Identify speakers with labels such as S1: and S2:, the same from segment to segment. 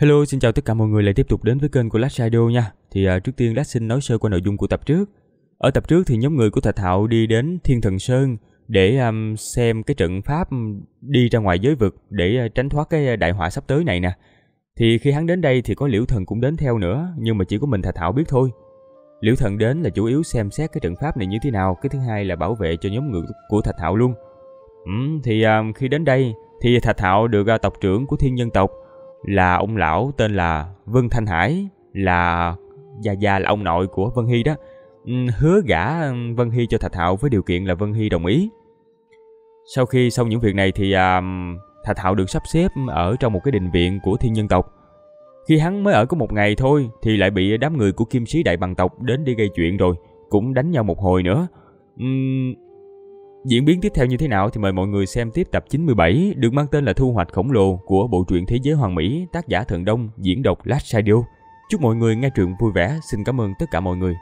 S1: Hello, xin chào tất cả mọi người lại tiếp tục đến với kênh của Last Shadow nha. Thì à, trước tiên Last xin nói sơ qua nội dung của tập trước. Ở tập trước thì nhóm người của Thạch Hạo đi đến Thiên Thần Sơn để um, xem cái trận pháp đi ra ngoài giới vực để uh, tránh thoát cái à, đại họa sắp tới này nè. Thì khi hắn đến đây thì có Liễu Thần cũng đến theo nữa, nhưng mà chỉ có mình Thạch Hạo biết thôi. Liễu Thần đến là chủ yếu xem xét cái trận pháp này như thế nào, cái thứ hai là bảo vệ cho nhóm người của Thạch Hạo luôn. Ừ, thì um, khi đến đây thì Thạch Hạo được uh, tộc trưởng của Thiên Nhân tộc là ông lão tên là Vân Thanh Hải là già già là ông nội của Vân Hy đó ừ, hứa gả Vân Hy cho Thạch Hạo với điều kiện là Vân Hy đồng ý. Sau khi xong những việc này thì à, Thạch Hạo được sắp xếp ở trong một cái đình viện của thiên nhân tộc. Khi hắn mới ở có một ngày thôi thì lại bị đám người của kim sĩ đại bằng tộc đến đi gây chuyện rồi, cũng đánh nhau một hồi nữa. Diễn biến tiếp theo như thế nào thì mời mọi người xem tiếp tập 97 được mang tên là Thu hoạch khổng lồ của bộ truyện Thế giới Hoàng Mỹ tác giả Thượng Đông diễn đọc Last Radio. Chúc mọi người nghe truyện vui vẻ. Xin cảm ơn tất cả mọi người.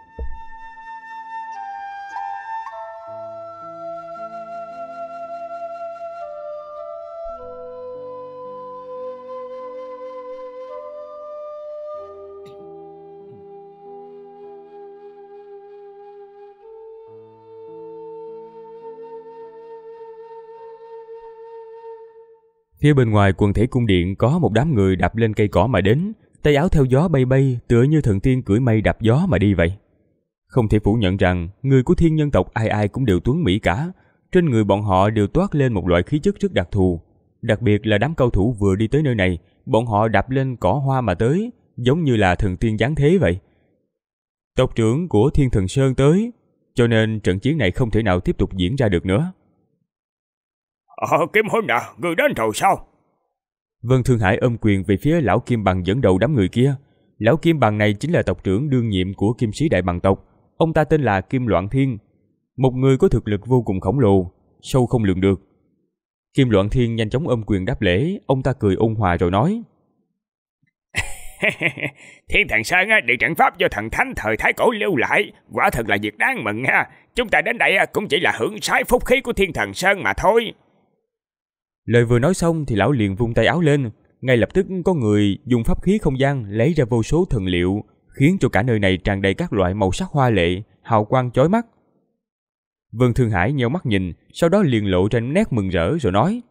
S1: Phía bên ngoài quần thể cung điện có một đám người đạp lên cây cỏ mà đến, tay áo theo gió bay bay tựa như thần tiên cưỡi mây đạp gió mà đi vậy. Không thể phủ nhận rằng người của thiên nhân tộc ai ai cũng đều tuấn mỹ cả, trên người bọn họ đều toát lên một loại khí chất rất đặc thù. Đặc biệt là đám cao thủ vừa đi tới nơi này, bọn họ đạp lên cỏ hoa mà tới, giống như là thần tiên giáng thế vậy. Tộc trưởng của Thiên Thần Sơn tới, cho nên trận chiến này không thể nào tiếp tục diễn ra được nữa.
S2: Ờ, Kim Huynh à, người đến rồi sao?
S1: Vân Thương Hải ôm quyền về phía lão Kim Bằng dẫn đầu đám người kia. Lão Kim Bằng này chính là tộc trưởng đương nhiệm của Kim Sĩ Đại Bằng tộc. Ông ta tên là Kim Loạn Thiên, một người có thực lực vô cùng khổng lồ, sâu không lường được. Kim Loạn Thiên nhanh chóng ôm quyền đáp lễ, ông ta cười ôn hòa rồi nói:
S2: Thiên Thần Sơn được trận pháp do thần thánh thời Thái Cổ lưu lại, quả thật là việc đáng mừng ha. Chúng ta đến đây cũng chỉ là hưởng sái phúc khí của Thiên Thần Sơn mà thôi.
S1: Lời vừa nói xong thì lão liền vung tay áo lên, ngay lập tức có người dùng pháp khí không gian lấy ra vô số thần liệu, khiến cho cả nơi này tràn đầy các loại màu sắc hoa lệ, hào quang chói mắt. Vân Thương Hải nheo mắt nhìn, sau đó liền lộ ra nét mừng rỡ rồi nói: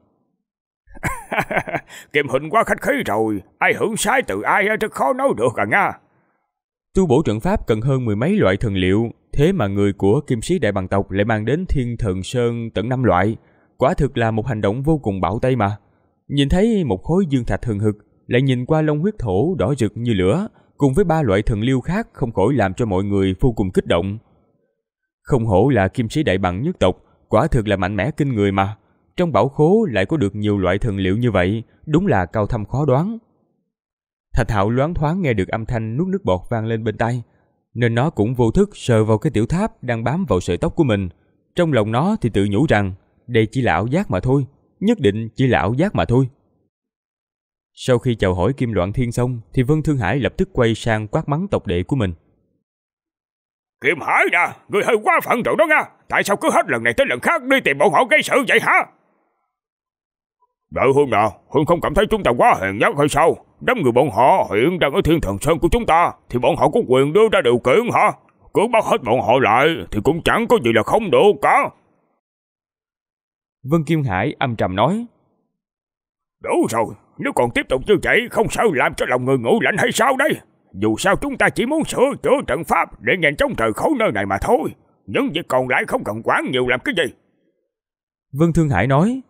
S2: Kiệm hình quá khách khí rồi, ai hưởng sái từ ai rất khó nói được cả à nha.
S1: Tu bổ trận pháp cần hơn mười mấy loại thần liệu, thế mà người của kim sĩ đại bằng tộc lại mang đến thiên thần sơn tận năm loại, quả thực là một hành động vô cùng bạo tay mà. Nhìn thấy một khối dương thạch hừng hực, lại nhìn qua lông huyết thổ đỏ rực như lửa, cùng với ba loại thần liêu khác không khỏi làm cho mọi người vô cùng kích động. Không hổ là kim sĩ đại bằng nhất tộc, quả thực là mạnh mẽ kinh người mà. Trong bảo khố lại có được nhiều loại thần liệu như vậy, đúng là cao thâm khó đoán. Thạch Hạo loáng thoáng nghe được âm thanh nuốt nước bọt vang lên bên tai, nên nó cũng vô thức sờ vào cái tiểu tháp đang bám vào sợi tóc của mình. Trong lòng nó thì tự nhủ rằng, đây chỉ là ảo giác mà thôi, nhất định chỉ là ảo giác mà thôi. Sau khi chào hỏi Kim Loạn Thiên xong thì Vân Thương Hải lập tức quay sang quát mắng tộc đệ của mình.
S2: Kim Hải nè, người hơi quá phận rồi đó nha, tại sao cứ hết lần này tới lần khác đi tìm bọn họ gây sự vậy hả? Đợi Hương nè, Hương không cảm thấy chúng ta quá hèn nhát hay sao? Đám người bọn họ hiện đang ở thiên thần sơn của chúng ta thì bọn họ có quyền đưa ra điều kiện hả? Cứ bắt hết bọn họ lại thì cũng chẳng có gì là không được cả. Vân Kim Hải âm trầm nói. Đủ rồi, nếu còn tiếp tục như vậy không sợ làm cho lòng người ngủ lạnh hay sao đây? Dù sao chúng ta chỉ muốn sửa chữa trận pháp để nhanh chóng rời khỏi nơi này mà thôi. Những việc còn lại không cần quản nhiều làm cái gì.
S1: Vân Thương Hải nói.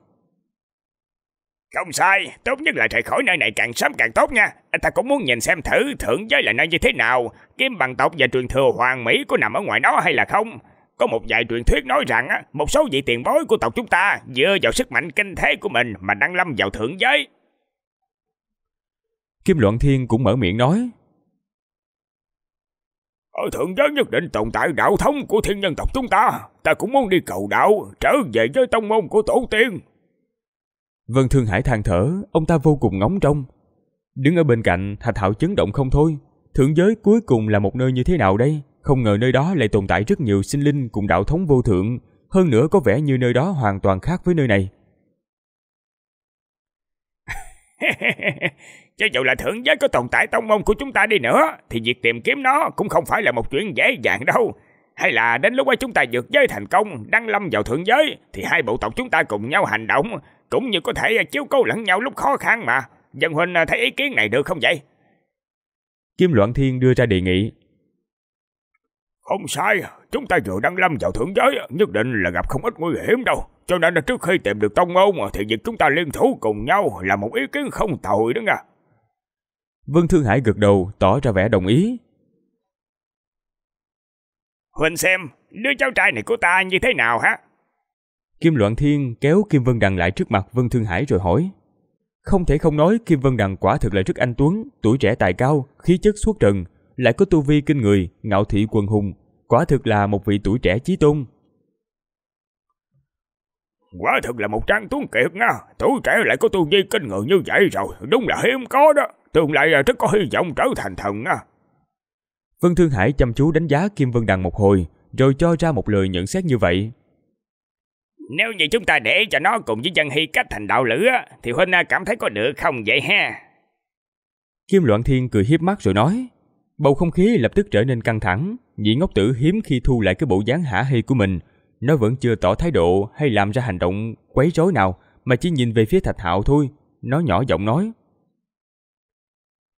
S2: Không sai, tốt nhất là rời khỏi nơi này càng sớm càng tốt nha. Ta cũng muốn nhìn xem thử thượng giới là nơi như thế nào, kim bằng tộc và truyền thừa hoàng Mỹ có nằm ở ngoài đó hay là không. Có một vài truyền thuyết nói rằng á một số vị tiền bối của tộc chúng ta dựa vào sức mạnh kinh thế của mình mà đăng lâm vào thượng giới.
S1: Kim luận Thiên cũng mở miệng
S2: nói. Ở thượng giới nhất định tồn tại đạo thống của thiên nhân tộc chúng ta. Ta cũng muốn đi cầu đạo, trở về với tông môn của tổ tiên.
S1: Vân Thương Hải than thở, ông ta vô cùng ngóng trông. Đứng ở bên cạnh, Thạch Hạo chấn động không thôi. Thượng giới cuối cùng là một nơi như thế nào đây? Không ngờ nơi đó lại tồn tại rất nhiều sinh linh cùng đạo thống vô thượng, hơn nữa có vẻ như nơi đó hoàn toàn khác với nơi này.
S2: Cho dù là thượng giới có tồn tại tông môn của chúng ta đi nữa, thì việc tìm kiếm nó cũng không phải là một chuyện dễ dàng đâu. Hay là đến lúc ấy chúng ta vượt giới thành công, đăng lâm vào thượng giới, thì hai bộ tộc chúng ta cùng nhau hành động, cũng như có thể chiếu cố lẫn nhau lúc khó khăn mà. Dân Huynh à, thấy ý kiến này được không vậy? Kim
S1: Loạn Thiên đưa ra đề nghị,
S2: không sai, chúng ta vừa đang lâm vào thượng giới, nhất định là gặp không ít nguy hiểm đâu. Cho nên là trước khi tìm được tông môn thì việc chúng ta liên thủ cùng nhau là một ý kiến không tồi đó nha.
S1: vân Thương Hải gật đầu, tỏ ra vẻ đồng ý.
S2: Huỳnh xem, đứa cháu trai này của ta như thế nào hả?
S1: Kim Loạn Thiên kéo Kim Vân Đằng lại trước mặt vân Thương Hải rồi hỏi. Không thể không nói Kim Vân Đằng quả thực là rất anh Tuấn, tuổi trẻ tài cao, khí chất suốt trần, lại có tu vi kinh người, ngạo thị quần hùng, quả thực là một vị tuổi trẻ chí tôn.
S2: Quả thực là một trang tuấn kiệt nha, tuổi trẻ lại có tu vi kinh người như vậy rồi, đúng là hiếm có đó, tương lai rất có hy vọng trở thành thần nha.
S1: Vân Thương Hải chăm chú đánh giá Kim Vân Đằng một hồi, rồi cho ra một lời nhận xét như vậy.
S2: Nếu như chúng ta để cho nó cùng với dân hy cách thành đạo lửa, thì Huynh cảm thấy có được không vậy ha?
S1: Kim Loạn Thiên cười hiếp mắt rồi nói. Bầu không khí lập tức trở nên căng thẳng, nhị ngốc tử hiếm khi thu lại cái bộ dáng hả hê của mình. Nó vẫn chưa tỏ thái độ hay làm ra hành động quấy rối nào, mà chỉ nhìn về phía Thạch Hạo thôi. Nó nhỏ giọng nói.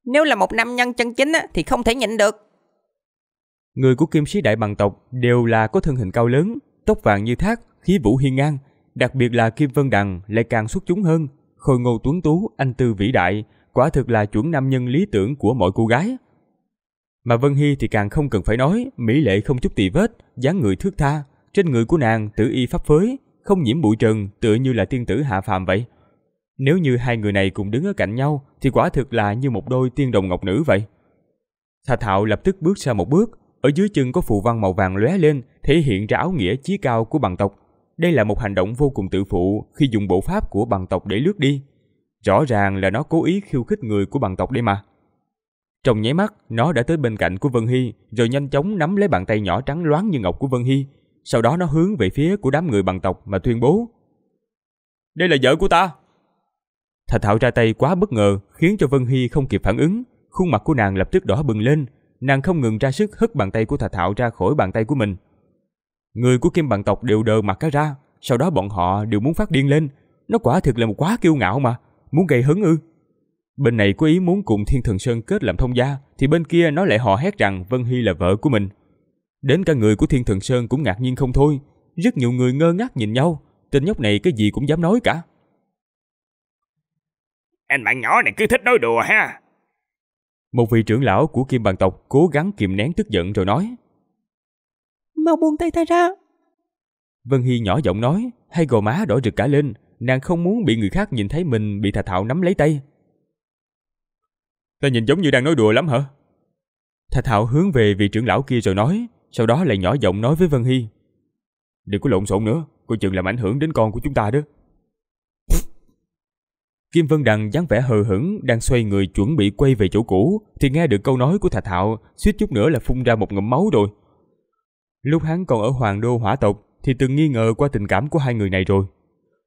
S3: Nếu là một nam nhân chân chính á, thì không thể nhịn được.
S1: Người của kim sĩ đại bằng tộc đều là có thân hình cao lớn, tóc vàng như thác, khí vũ hiên ngang. Đặc biệt là Kim Vân Đằng lại càng xuất chúng hơn. Khôi ngô tuấn tú, anh tư vĩ đại, quả thực là chuẩn nam nhân lý tưởng của mọi cô gái. Mà Vân Hy thì càng không cần phải nói, mỹ lệ không chút tỳ vết, dáng người thước tha, trên người của nàng tử y pháp phới, không nhiễm bụi trần, tựa như là tiên tử hạ phàm vậy. Nếu như hai người này cùng đứng ở cạnh nhau thì quả thực là như một đôi tiên đồng ngọc nữ vậy. Thạch thạo lập tức bước ra một bước, ở dưới chân có phù văn màu vàng lóe lên, thể hiện ra áo nghĩa chí cao của bằng tộc. Đây là một hành động vô cùng tự phụ khi dùng bộ pháp của bằng tộc để lướt đi. Rõ ràng là nó cố ý khiêu khích người của bằng tộc đây mà. Trong nháy mắt, nó đã tới bên cạnh của Vân Hy, rồi nhanh chóng nắm lấy bàn tay nhỏ trắng loáng như ngọc của Vân Hy. Sau đó nó hướng về phía của đám người bằng tộc mà tuyên bố. Đây là vợ của ta! Thạch Thảo ra tay quá bất ngờ, khiến cho Vân Hy không kịp phản ứng. Khuôn mặt của nàng lập tức đỏ bừng lên. Nàng không ngừng ra sức hất bàn tay của Thạch Thảo ra khỏi bàn tay của mình. Người của kim bằng tộc đều đờ mặt cá ra, sau đó bọn họ đều muốn phát điên lên. Nó quả thực là một quá kiêu ngạo mà, muốn gây hứng ư. Bên này có ý muốn cùng Thiên Thần Sơn kết làm thông gia, thì bên kia nó lại họ hét rằng Vân Hy là vợ của mình. Đến cả người của Thiên Thần Sơn cũng ngạc nhiên không thôi, rất nhiều người ngơ ngác nhìn nhau, tên nhóc này cái gì cũng dám nói cả.
S2: Anh bạn nhỏ này cứ thích nói đùa ha.
S1: Một vị trưởng lão của Kim Bàn tộc cố gắng kiềm nén tức giận rồi nói:
S4: "Mau buông tay ta ra."
S1: Vân Hy nhỏ giọng nói, hay gò má đỏ rực cả lên, nàng không muốn bị người khác nhìn thấy mình bị Thà Thạo nắm lấy tay. Ta nhìn giống như đang nói đùa lắm hả? Thạch Thảo hướng về vị trưởng lão kia rồi nói, sau đó lại nhỏ giọng nói với Vân Hy. Đừng có lộn xộn nữa, coi chừng làm ảnh hưởng đến con của chúng ta đó. Kim Vân Đằng dáng vẻ hờ hững đang xoay người chuẩn bị quay về chỗ cũ thì nghe được câu nói của Thạch Thảo, suýt chút nữa là phun ra một ngụm máu rồi. Lúc hắn còn ở Hoàng Đô Hỏa tộc thì từng nghi ngờ qua tình cảm của hai người này rồi.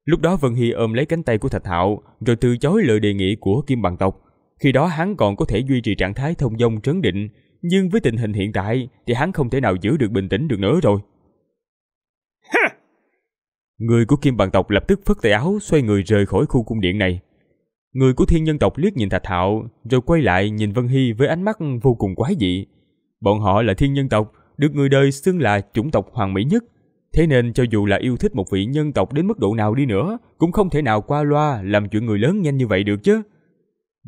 S1: Lúc đó Vân Hy ôm lấy cánh tay của Thạch Thảo rồi từ chối lời đề nghị của Kim Bằng tộc, khi đó hắn còn có thể duy trì trạng thái thông dong trấn định, nhưng với tình hình hiện tại thì hắn không thể nào giữ được bình tĩnh được nữa rồi. Người của Kim Bằng tộc lập tức phất tay áo xoay người rời khỏi khu cung điện này. Người của thiên nhân tộc liếc nhìn Thạch Hạo rồi quay lại nhìn Vân Hy với ánh mắt vô cùng quái dị. Bọn họ là thiên nhân tộc, được người đời xưng là chủng tộc hoàn mỹ nhất. Thế nên cho dù là yêu thích một vị nhân tộc đến mức độ nào đi nữa, cũng không thể nào qua loa làm chuyện người lớn nhanh như vậy được chứ.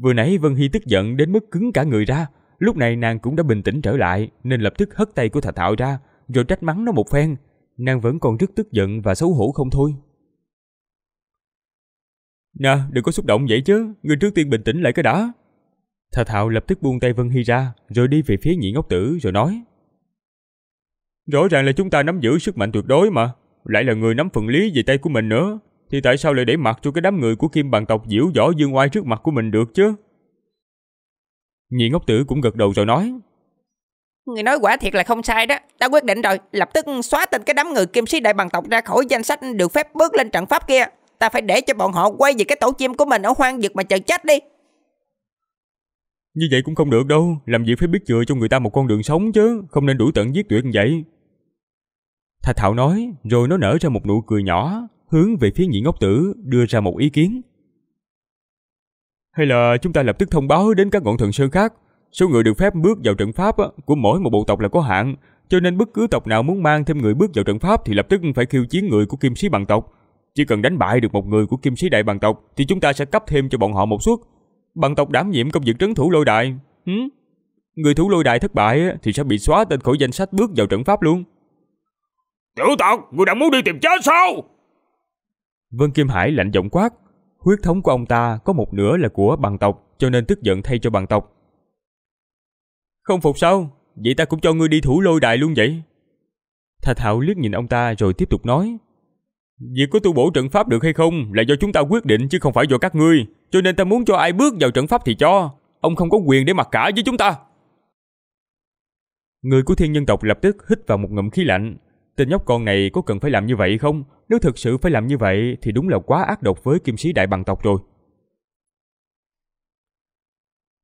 S1: Vừa nãy Vân Hy tức giận đến mức cứng cả người ra, lúc này nàng cũng đã bình tĩnh trở lại nên lập tức hất tay của Thạch Thạo ra, rồi trách mắng nó một phen. Nàng vẫn còn rất tức giận và xấu hổ không thôi. Nè, đừng có xúc động vậy chứ, người trước tiên bình tĩnh lại cái đã. Thà Thạo lập tức buông tay Vân Hy ra, rồi đi về phía nhị ngốc tử, rồi nói. Rõ ràng là chúng ta nắm giữ sức mạnh tuyệt đối mà, lại là người nắm phần lý về tay của mình nữa, thì tại sao lại để mặt cho cái đám người của kim bằng tộc diễu võ dương oai trước mặt của mình được chứ? Nhị ngốc tử cũng gật đầu rồi nói.
S3: Người nói quả thiệt là không sai đó. Ta quyết định rồi, lập tức xóa tên cái đám người kim sĩ đại bằng tộc ra khỏi danh sách được phép bước lên trận pháp kia. Ta phải để cho bọn họ quay về cái tổ chim của mình ở hoang vực mà chờ chết đi.
S1: Như vậy cũng không được đâu, làm gì phải biết chừa cho người ta một con đường sống chứ, không nên đuổi tận giết tuyệt như vậy. Thạch Thảo nói, rồi nó nở ra một nụ cười nhỏ, hướng về phía nhị ngốc tử đưa ra một ý kiến. Hay là chúng ta lập tức thông báo đến các ngọn thần sơn khác, số người được phép bước vào trận pháp của mỗi một bộ tộc là có hạn, cho nên bất cứ tộc nào muốn mang thêm người bước vào trận pháp thì lập tức phải khiêu chiến người của kim sĩ bằng tộc. Chỉ cần đánh bại được một người của kim sĩ đại bằng tộc thì chúng ta sẽ cấp thêm cho bọn họ một suất. Bằng tộc đảm nhiệm công việc trấn thủ lôi đại. Hử? Người thủ lôi đại thất bại thì sẽ bị xóa tên khỏi danh sách bước vào trận pháp luôn.
S2: Tiểu tộc, người đang muốn đi tìm chết sao?
S1: Vân Kim Hải lạnh giọng quát, huyết thống của ông ta có một nửa là của bằng tộc, cho nên tức giận thay cho bằng tộc. Không phục sao? Vậy ta cũng cho ngươi đi thủ lôi đài luôn vậy. Thạch Hạo liếc nhìn ông ta rồi tiếp tục nói. Việc có tu bổ trận pháp được hay không là do chúng ta quyết định chứ không phải do các ngươi, cho nên ta muốn cho ai bước vào trận pháp thì cho, ông không có quyền để mặc cả với chúng ta. Người của thiên nhân tộc lập tức hít vào một ngụm khí lạnh, Tên nhóc con này có cần phải làm như vậy không? Nếu thực sự phải làm như vậy thì đúng là quá ác độc với kim sĩ đại bằng tộc rồi.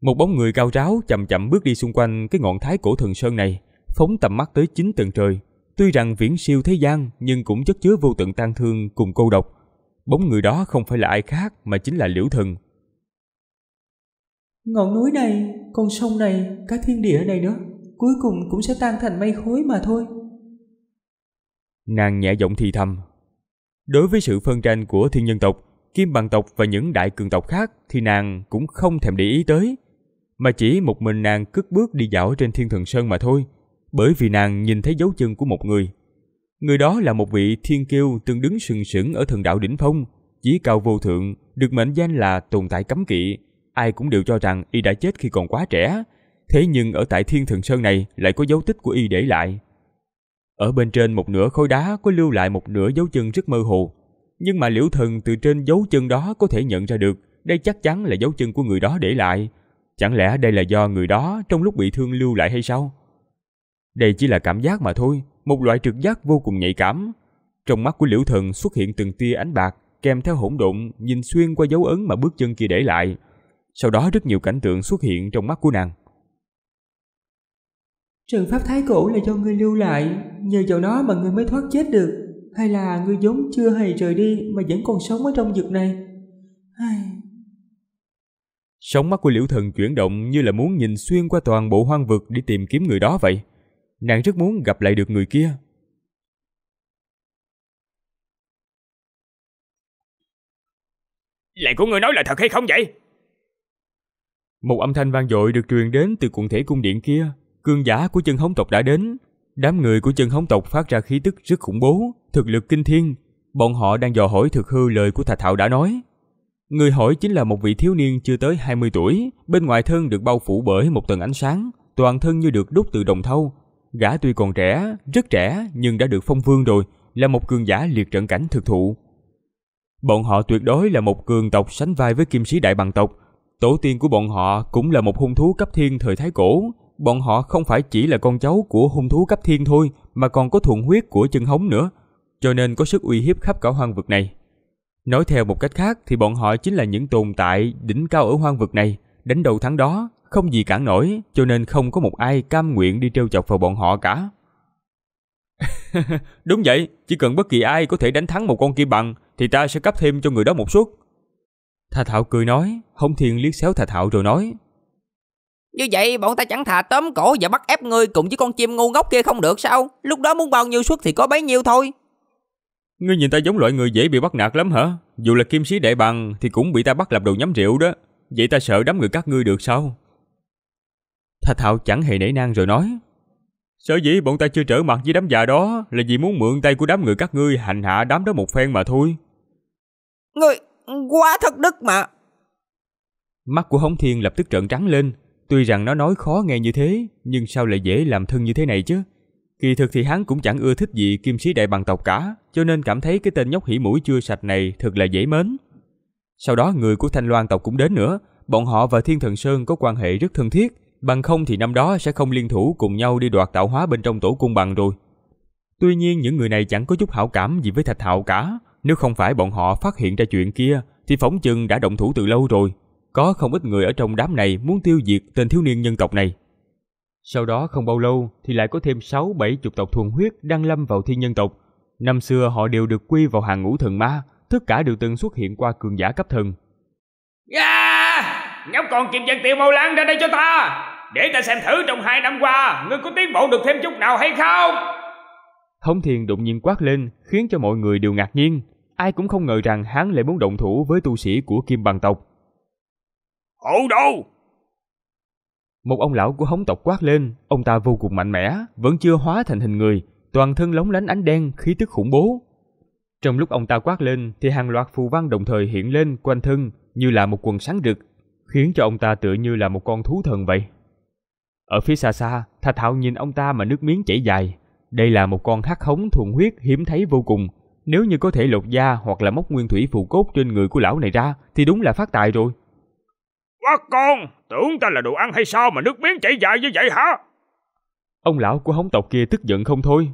S1: Một bóng người cao ráo chậm chậm bước đi xung quanh cái ngọn thái cổ thần sơn này, phóng tầm mắt tới chín tầng trời. Tuy rằng viễn siêu thế gian nhưng cũng chất chứa vô tận tang thương cùng cô độc. Bóng người đó không phải là ai khác mà chính là Liễu Thần.
S4: Ngọn núi này, con sông này, cả thiên địa này nữa, cuối cùng cũng sẽ tan thành mây khối mà thôi.
S1: Nàng nhẹ giọng thì thầm. Đối với sự phân tranh của thiên nhân tộc, kim bằng tộc và những đại cường tộc khác thì nàng cũng không thèm để ý tới. Mà chỉ một mình nàng cất bước đi dạo trên thiên thần sơn mà thôi, bởi vì nàng nhìn thấy dấu chân của một người. Người đó là một vị thiên kiêu từng đứng sừng sững ở thần đạo đỉnh phong, chí cao vô thượng, được mệnh danh là tồn tại cấm kỵ. Ai cũng đều cho rằng y đã chết khi còn quá trẻ, thế nhưng ở tại thiên thần sơn này lại có dấu tích của y để lại. Ở bên trên một nửa khối đá có lưu lại một nửa dấu chân rất mơ hồ. Nhưng mà liễu thần từ trên dấu chân đó có thể nhận ra được đây chắc chắn là dấu chân của người đó để lại. Chẳng lẽ đây là do người đó trong lúc bị thương lưu lại hay sao? Đây chỉ là cảm giác mà thôi, một loại trực giác vô cùng nhạy cảm. Trong mắt của liễu thần xuất hiện từng tia ánh bạc, kèm theo hỗn độn, nhìn xuyên qua dấu ấn mà bước chân kia để lại. Sau đó rất nhiều cảnh tượng xuất hiện trong mắt của nàng.
S4: Trường pháp thái cổ là do ngươi lưu lại, nhờ vào nó mà ngươi mới thoát chết được, hay là ngươi giống chưa hề rời đi mà vẫn còn sống ở trong vực này?
S2: Ai...
S1: Sống mắt của Liễu Thần chuyển động như là muốn nhìn xuyên qua toàn bộ hoang vực để tìm kiếm người đó vậy. Nàng rất muốn gặp lại được người kia.
S2: lại của ngươi nói là thật hay không vậy?
S1: Một âm thanh vang dội được truyền đến từ cuộn thể cung điện kia Cương giả của chân hống tộc đã đến. Đám người của chân hống tộc phát ra khí tức rất khủng bố, thực lực kinh thiên. Bọn họ đang dò hỏi thực hư lời của Thạch Thạo đã nói. Người hỏi chính là một vị thiếu niên chưa tới 20 tuổi, bên ngoài thân được bao phủ bởi một tầng ánh sáng, toàn thân như được đúc từ đồng thau. Gã tuy còn trẻ, rất trẻ nhưng đã được phong vương rồi, là một cường giả liệt trận cảnh thực thụ. Bọn họ tuyệt đối là một cường tộc sánh vai với kim sĩ đại bằng tộc. Tổ tiên của bọn họ cũng là một hung thú cấp thiên thời Thái Cổ, bọn họ không phải chỉ là con cháu của hung thú cấp thiên thôi mà còn có thuần huyết của chân hống nữa, cho nên có sức uy hiếp khắp cả hoang vực này. Nói theo một cách khác thì bọn họ chính là những tồn tại đỉnh cao ở hoang vực này, Đánh đầu thắng đó không gì cản nổi, cho nên không có một ai cam nguyện đi trêu chọc vào bọn họ cả. Đúng vậy, chỉ cần bất kỳ ai có thể đánh thắng một con kia bằng thì ta sẽ cấp thêm cho người đó một suất. Thà Thảo cười nói, Hồng Thiên liếc xéo Thà Thảo rồi nói,
S3: như vậy bọn ta chẳng thà tóm cổ và bắt ép ngươi cùng với con chim ngu ngốc kia không được sao? Lúc đó muốn bao nhiêu suất thì có bấy nhiêu thôi.
S1: Ngươi nhìn ta giống loại người dễ bị bắt nạt lắm hả? Dù là kim sĩ đại bằng thì cũng bị ta bắt làm đồ nhắm rượu đó. Vậy ta sợ đám người các ngươi được sao? thạch Thảo chẳng hề nể nang rồi nói. Sở dĩ bọn ta chưa trở mặt với đám già đó là vì muốn mượn tay của đám người các ngươi hành hạ đám đó một phen mà thôi.
S3: Ngươi quá thật đức mà.
S1: Mắt của Hống Thiên lập tức trợn trắng lên, Tuy rằng nó nói khó nghe như thế, nhưng sao lại dễ làm thân như thế này chứ? Kỳ thực thì hắn cũng chẳng ưa thích gì kim sĩ đại bằng tộc cả, cho nên cảm thấy cái tên nhóc hỉ mũi chưa sạch này thật là dễ mến. Sau đó người của Thanh Loan tộc cũng đến nữa, bọn họ và Thiên Thần Sơn có quan hệ rất thân thiết, bằng không thì năm đó sẽ không liên thủ cùng nhau đi đoạt tạo hóa bên trong tổ cung bằng rồi. Tuy nhiên những người này chẳng có chút hảo cảm gì với Thạch Hạo cả, nếu không phải bọn họ phát hiện ra chuyện kia thì phóng chừng đã động thủ từ lâu rồi. Có không ít người ở trong đám này muốn tiêu diệt tên thiếu niên nhân tộc này. Sau đó không bao lâu thì lại có thêm 6 7 chục tộc thuần huyết đăng lâm vào thiên nhân tộc. Năm xưa họ đều được quy vào hàng ngũ thần ma, tất cả đều từng xuất hiện qua cường giả cấp thần.
S2: Yeah! Dạ, Nhóc con kim dân tiểu mau lan ra đây cho ta! Để ta xem thử trong hai năm qua ngươi có tiến bộ được thêm chút nào hay không?
S1: Thống thiền đột nhiên quát lên khiến cho mọi người đều ngạc nhiên. Ai cũng không ngờ rằng hắn lại muốn động thủ với tu sĩ của kim bằng tộc. Hồ đâu Một ông lão của hống tộc quát lên, ông ta vô cùng mạnh mẽ, vẫn chưa hóa thành hình người, toàn thân lóng lánh ánh đen, khí tức khủng bố. Trong lúc ông ta quát lên thì hàng loạt phù văn đồng thời hiện lên quanh thân như là một quần sáng rực, khiến cho ông ta tựa như là một con thú thần vậy. Ở phía xa xa, Thạch Hạo nhìn ông ta mà nước miếng chảy dài. Đây là một con hắc hống thuần huyết hiếm thấy vô cùng. Nếu như có thể lột da hoặc là móc nguyên thủy phù cốt trên người của lão này ra thì đúng là phát tài rồi.
S2: Quát con, tưởng ta là đồ ăn hay sao mà nước miếng chảy dài như vậy hả?
S1: Ông lão của hống tộc kia tức giận không thôi.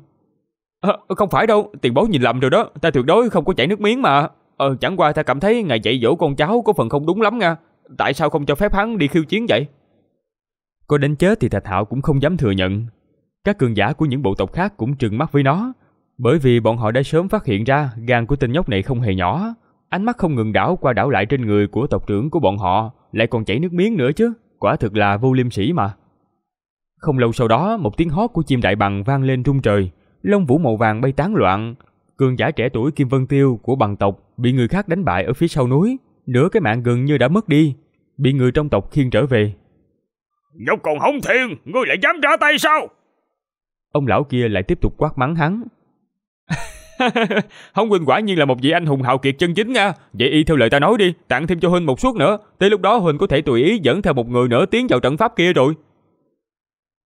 S1: À, không phải đâu, tiền bối nhìn lầm rồi đó, ta tuyệt đối không có chảy nước miếng mà. Ờ, chẳng qua ta cảm thấy ngài dạy dỗ con cháu có phần không đúng lắm nha. Tại sao không cho phép hắn đi khiêu chiến vậy? Có đến chết thì Thạch Hạo cũng không dám thừa nhận. Các cường giả của những bộ tộc khác cũng trừng mắt với nó, bởi vì bọn họ đã sớm phát hiện ra gan của tên nhóc này không hề nhỏ. Ánh mắt không ngừng đảo qua đảo lại trên người của tộc trưởng của bọn họ, lại còn chảy nước miếng nữa chứ, quả thực là vô liêm sỉ mà. Không lâu sau đó, một tiếng hót của chim đại bằng vang lên rung trời, lông vũ màu vàng bay tán loạn, cường giả trẻ tuổi Kim Vân Tiêu của bằng tộc bị người khác đánh bại ở phía sau núi, nửa cái mạng gần như đã mất đi, bị người trong tộc khiêng trở về.
S2: Dốc còn hống thiên, ngươi lại dám ra tay sao?
S1: Ông lão kia lại tiếp tục quát mắng hắn, Hồng Huynh quả nhiên là một vị anh hùng hạo kiệt chân chính nha. Vậy y theo lời ta nói đi, tặng thêm cho Huynh một suất nữa. Tới lúc đó Huynh có thể tùy ý dẫn theo một người nữa tiến vào trận pháp kia rồi.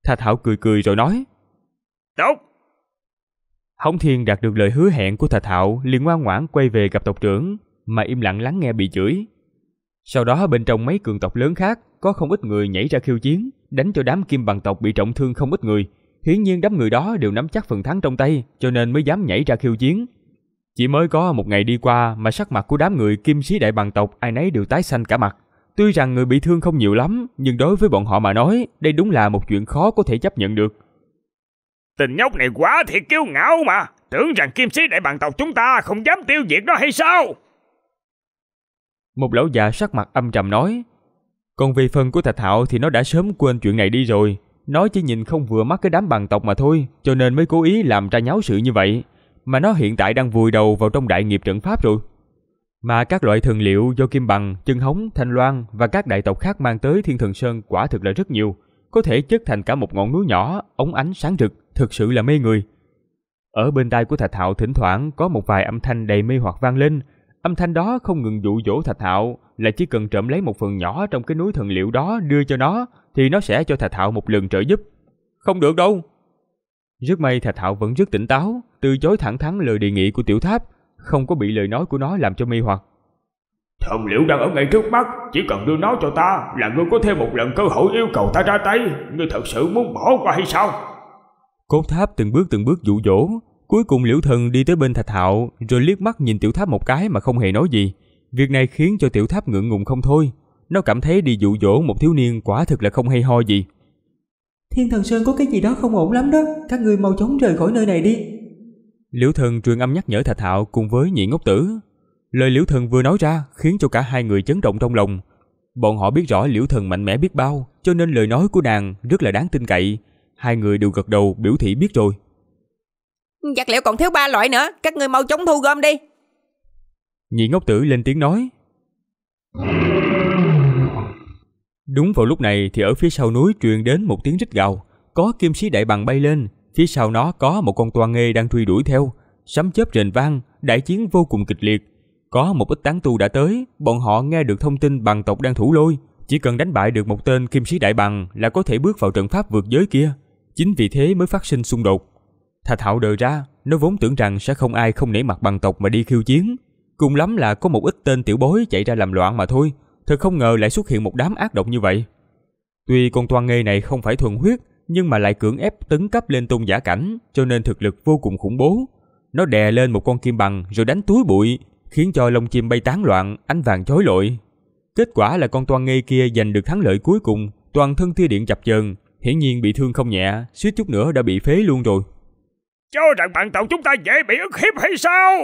S1: Thạch Thảo cười cười rồi nói. Tốt. Hồng Thiên đạt được lời hứa hẹn của Thạch Thảo, liền ngoan ngoãn quay về gặp tộc trưởng, mà im lặng lắng nghe bị chửi. Sau đó bên trong mấy cường tộc lớn khác có không ít người nhảy ra khiêu chiến, đánh cho đám kim bằng tộc bị trọng thương không ít người, hiển nhiên đám người đó đều nắm chắc phần thắng trong tay, cho nên mới dám nhảy ra khiêu chiến. Chỉ mới có một ngày đi qua mà sắc mặt của đám người kim sĩ đại bằng tộc ai nấy đều tái xanh cả mặt. Tuy rằng người bị thương không nhiều lắm, nhưng đối với bọn họ mà nói, đây đúng là một chuyện khó có thể chấp nhận được.
S2: Tình nhóc này quá thiệt kiêu ngạo mà, tưởng rằng kim sĩ đại bằng tộc chúng ta không dám tiêu diệt nó hay sao?
S1: Một lão già sắc mặt âm trầm nói, còn về phần của Thạch Hạo thì nó đã sớm quên chuyện này đi rồi, nó chỉ nhìn không vừa mắt cái đám bằng tộc mà thôi, cho nên mới cố ý làm ra nháo sự như vậy. Mà nó hiện tại đang vùi đầu vào trong đại nghiệp trận pháp rồi. Mà các loại thần liệu do Kim Bằng, Chân Hống, Thanh Loan và các đại tộc khác mang tới Thiên Thần Sơn quả thực là rất nhiều, có thể chất thành cả một ngọn núi nhỏ, ống ánh sáng rực, thực sự là mê người. Ở bên tai của Thạch Hạo thỉnh thoảng có một vài âm thanh đầy mê hoặc vang lên, Âm thanh đó không ngừng dụ dỗ Thạch Hạo, là chỉ cần trộm lấy một phần nhỏ trong cái núi thần liệu đó đưa cho nó thì nó sẽ cho Thạch Hạo một lần trợ giúp. Không được đâu. Rất may Thạch Hạo vẫn rất tỉnh táo, từ chối
S2: thẳng thắn lời đề
S1: nghị của Tiểu Tháp, không có bị lời nói của nó làm cho mê hoặc.
S2: Thần liệu đang ở ngay trước mắt, chỉ cần đưa nó cho ta là ngươi có thêm một lần cơ hội yêu cầu ta ra tay, ngươi thật sự muốn bỏ qua hay sao?
S1: Cốt tháp từng bước từng bước dụ dỗ, Cuối cùng Liễu Thần đi tới bên Thạch Hạo rồi liếc mắt nhìn Tiểu Tháp một cái mà không hề nói gì. Việc này khiến cho Tiểu Tháp ngượng ngùng không thôi. Nó cảm thấy đi dụ dỗ một thiếu niên quả thực là không hay ho gì.
S4: Thiên Thần Sơn có cái gì đó không ổn lắm đó, các người mau chóng rời khỏi nơi này đi.
S1: Liễu Thần truyền âm nhắc nhở Thạch Hạo cùng với Nhị Ngốc Tử. Lời Liễu Thần vừa nói ra khiến cho cả hai người chấn động trong lòng. Bọn họ biết rõ Liễu Thần mạnh mẽ biết bao, cho nên lời nói của nàng rất là đáng tin cậy. Hai người đều gật đầu biểu thị biết rồi.
S3: Vật liệu còn thiếu ba loại nữa Các ngươi mau chống thu gom đi
S1: Nhị ngốc tử lên tiếng nói Đúng vào lúc này thì ở phía sau núi truyền đến một tiếng rít gào Có kim sĩ đại bằng bay lên Phía sau nó có một con toan nghê đang truy đuổi theo Sấm chớp rền vang Đại chiến vô cùng kịch liệt Có một ít tán tu đã tới Bọn họ nghe được thông tin bằng tộc đang thủ lôi Chỉ cần đánh bại được một tên kim sĩ đại bằng Là có thể bước vào trận pháp vượt giới kia Chính vì thế mới phát sinh xung đột Thạch Hạo đời ra, nó vốn tưởng rằng sẽ không ai không nể mặt bằng tộc mà đi khiêu chiến. Cùng lắm là có một ít tên tiểu bối chạy ra làm loạn mà thôi, thật không ngờ lại xuất hiện một đám ác độc như vậy. Tuy con toan nghê này không phải thuần huyết, nhưng mà lại cưỡng ép tấn cấp lên tôn giả cảnh, cho nên thực lực vô cùng khủng bố. Nó đè lên một con kim bằng rồi đánh túi bụi, khiến cho lông chim bay tán loạn, ánh vàng chói lọi. Kết quả là con toan ngây kia giành được thắng lợi cuối cùng, toàn thân thi điện chập chờn, hiển nhiên bị thương không nhẹ, suýt chút nữa đã bị phế luôn rồi.
S2: Cho rằng bạn tộc chúng ta dễ bị ức hiếp hay sao?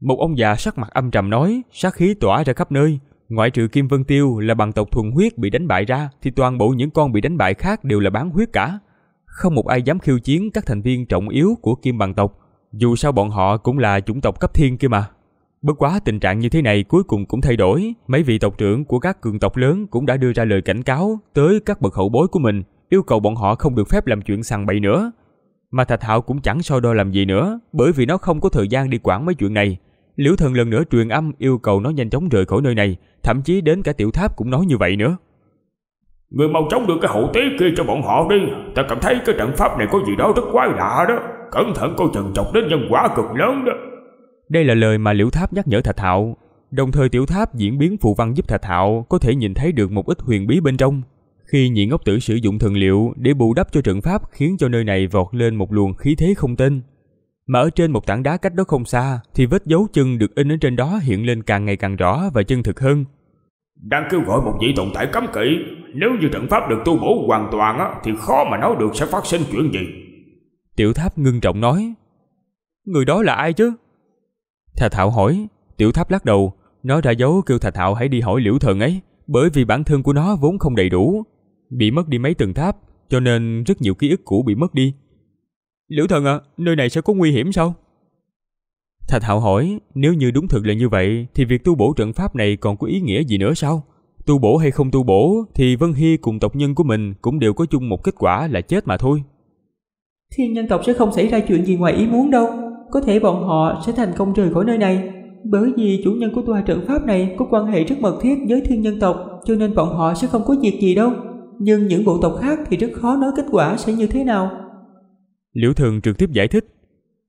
S1: Một ông già sắc mặt âm trầm nói, sát khí tỏa ra khắp nơi. Ngoại trừ Kim Vân Tiêu là bằng tộc thuần huyết bị đánh bại ra, thì toàn bộ những con bị đánh bại khác đều là bán huyết cả. Không một ai dám khiêu chiến các thành viên trọng yếu của Kim bằng tộc, dù sao bọn họ cũng là chủng tộc cấp thiên kia mà. Bất quá tình trạng như thế này cuối cùng cũng thay đổi, mấy vị tộc trưởng của các cường tộc lớn cũng đã đưa ra lời cảnh cáo tới các bậc hậu bối của mình, yêu cầu bọn họ không được phép làm chuyện sằng bậy nữa, mà Thạch Hạo cũng chẳng so đo làm gì nữa, bởi vì nó không có thời gian đi quản mấy chuyện này. Liễu Thần lần nữa truyền âm yêu cầu nó nhanh chóng rời khỏi
S2: nơi này, thậm chí đến cả tiểu tháp cũng nói như vậy nữa. Người mau chóng đưa cái hậu tế kia cho bọn họ đi, ta cảm thấy cái trận pháp này có gì đó rất quái lạ đó, cẩn thận coi chừng chọc đến nhân quả cực lớn đó.
S1: Đây là lời mà Liễu Tháp nhắc nhở Thạch Hạo, đồng thời tiểu tháp diễn biến phụ văn giúp Thạch Hạo có thể nhìn thấy được một ít huyền bí bên trong khi nhị ngốc tử sử dụng thần liệu để bù đắp cho trận pháp khiến cho nơi này vọt lên một luồng khí thế không tên. Mà ở trên một tảng đá cách đó không xa thì vết dấu chân được in ở trên đó hiện lên càng ngày càng rõ và chân thực hơn.
S2: Đang kêu gọi một vị tồn tại cấm kỵ, nếu như trận pháp được tu bổ hoàn toàn á, thì khó mà nói được sẽ phát sinh chuyện gì.
S1: Tiểu tháp ngưng trọng nói, người đó là ai chứ? Thà Thảo hỏi, tiểu tháp lắc đầu, nó ra dấu kêu Thà Thảo hãy đi hỏi liễu thần ấy, bởi vì bản thân của nó vốn không đầy đủ, bị mất đi mấy tầng tháp, cho nên rất nhiều ký ức cũ bị mất đi. Liễu thần à, nơi này sẽ có nguy hiểm sao? Thạch Hạo hỏi, nếu như đúng thực là như vậy thì việc tu bổ trận pháp này còn có ý nghĩa gì nữa sao? Tu bổ hay không tu bổ thì Vân Hy cùng tộc nhân của mình cũng đều có chung một kết quả là chết mà thôi.
S4: Thiên nhân tộc sẽ không xảy ra chuyện gì ngoài ý muốn đâu, có thể bọn họ sẽ thành công rời khỏi nơi này. Bởi vì chủ nhân của tòa trận pháp này có quan hệ rất mật thiết với thiên nhân tộc cho nên bọn họ sẽ không có việc gì đâu nhưng những bộ tộc khác thì rất khó nói kết quả sẽ như thế nào.
S1: Liễu Thường trực tiếp giải thích,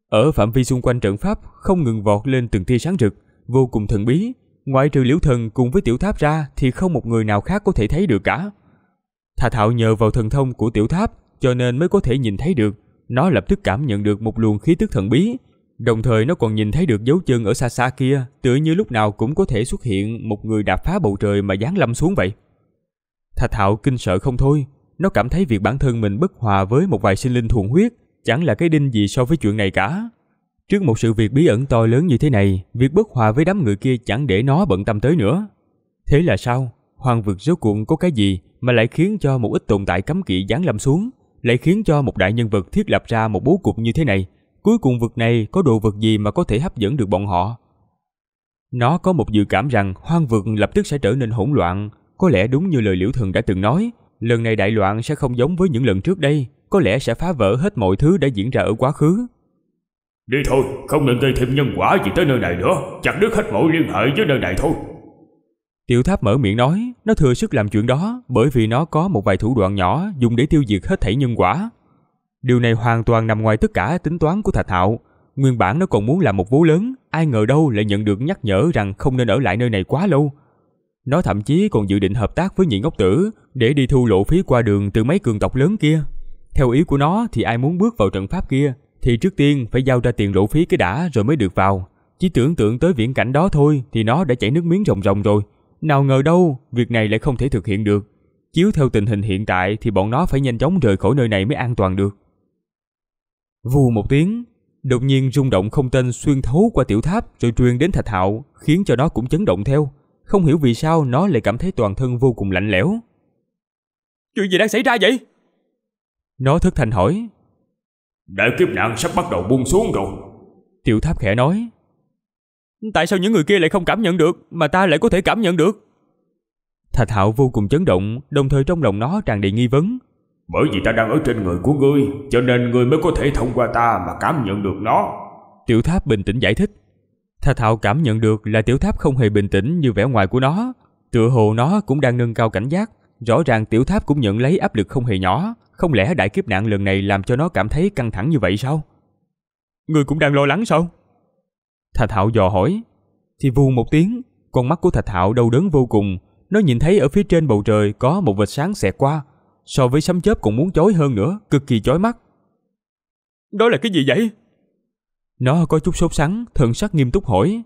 S1: ở phạm vi xung quanh trận pháp không ngừng vọt lên từng tia sáng rực, vô cùng thần bí, ngoại trừ Liễu Thần cùng với tiểu tháp ra thì không một người nào khác có thể thấy được cả. Thà Thạo nhờ vào thần thông của tiểu tháp cho nên mới có thể nhìn thấy được, nó lập tức cảm nhận được một luồng khí tức thần bí, đồng thời nó còn nhìn thấy được dấu chân ở xa xa kia, tựa như lúc nào cũng có thể xuất hiện một người đạp phá bầu trời mà giáng lâm xuống vậy. Thạch Hạo kinh sợ không thôi, nó cảm thấy việc bản thân mình bất hòa với một vài sinh linh thuần huyết chẳng là cái đinh gì so với chuyện này cả. Trước một sự việc bí ẩn to lớn như thế này, việc bất hòa với đám người kia chẳng để nó bận tâm tới nữa. Thế là sao? Hoàng vực rốt cuộc có cái gì mà lại khiến cho một ít tồn tại cấm kỵ giáng lâm xuống, lại khiến cho một đại nhân vật thiết lập ra một bố cục như thế này? Cuối cùng vực này có đồ vật gì mà có thể hấp dẫn được bọn họ? Nó có một dự cảm rằng hoang vực lập tức sẽ trở nên hỗn loạn, có lẽ đúng như lời Liễu Thường đã từng nói, lần này đại loạn sẽ không giống với những lần trước đây, có lẽ sẽ phá vỡ hết mọi thứ đã diễn ra ở quá khứ. Đi thôi, không nên gây thêm nhân quả gì tới nơi này nữa, chặt đứt hết mọi liên hệ với nơi này thôi. Tiểu tháp mở miệng nói, nó thừa sức làm chuyện đó bởi vì nó có một vài thủ đoạn nhỏ dùng để tiêu diệt hết thảy nhân quả. Điều này hoàn toàn nằm ngoài tất cả tính toán của Thạch Hạo. Nguyên bản nó còn muốn làm một vố lớn, ai ngờ đâu lại nhận được nhắc nhở rằng không nên ở lại nơi này quá lâu, nó thậm chí còn dự định hợp tác với nhị ngốc tử để đi thu lộ phí qua đường từ mấy cường tộc lớn kia. Theo ý của nó thì ai muốn bước vào trận pháp kia thì trước tiên phải giao ra tiền lộ phí cái đã rồi mới được vào. Chỉ tưởng tượng tới viễn cảnh đó thôi thì nó đã chảy nước miếng ròng ròng rồi. Nào ngờ đâu, việc này lại không thể thực hiện được. Chiếu theo tình hình hiện tại thì bọn nó phải nhanh chóng rời khỏi nơi này mới an toàn được. Vù một tiếng, đột nhiên rung động không tên xuyên thấu qua tiểu tháp rồi truyền đến Thạch Hạo, khiến cho nó cũng chấn động theo không hiểu vì sao nó lại cảm thấy toàn thân vô cùng lạnh lẽo. Chuyện gì đang xảy ra vậy? Nó thức thành hỏi. Đại kiếp nạn sắp bắt đầu buông xuống rồi. Tiểu tháp khẽ nói. Tại sao những người kia lại không cảm nhận được mà ta lại có thể cảm nhận được? Thạch Hạo vô cùng chấn động, đồng thời trong lòng nó tràn đầy nghi vấn. Bởi vì ta đang ở trên người của ngươi, cho nên ngươi mới có thể thông qua ta mà cảm nhận được nó. Tiểu Tháp bình tĩnh giải thích. Thạch Thạo cảm nhận được là tiểu tháp không hề bình tĩnh như vẻ ngoài của nó. Tựa hồ nó cũng đang nâng cao cảnh giác. Rõ ràng tiểu tháp cũng nhận lấy áp lực không hề nhỏ. Không lẽ đại kiếp nạn lần này làm cho nó cảm thấy căng thẳng như vậy sao? Người cũng đang lo lắng sao? Thạch Thạo dò hỏi. Thì vù một tiếng, con mắt của Thạch Hạo đau đớn vô cùng. Nó nhìn thấy ở phía trên bầu trời có một vệt sáng xẹt qua, so với sấm chớp còn muốn chói hơn nữa, cực kỳ chói mắt. Đó là cái gì vậy? Nó có chút sốt sắng, thần sắc nghiêm túc hỏi.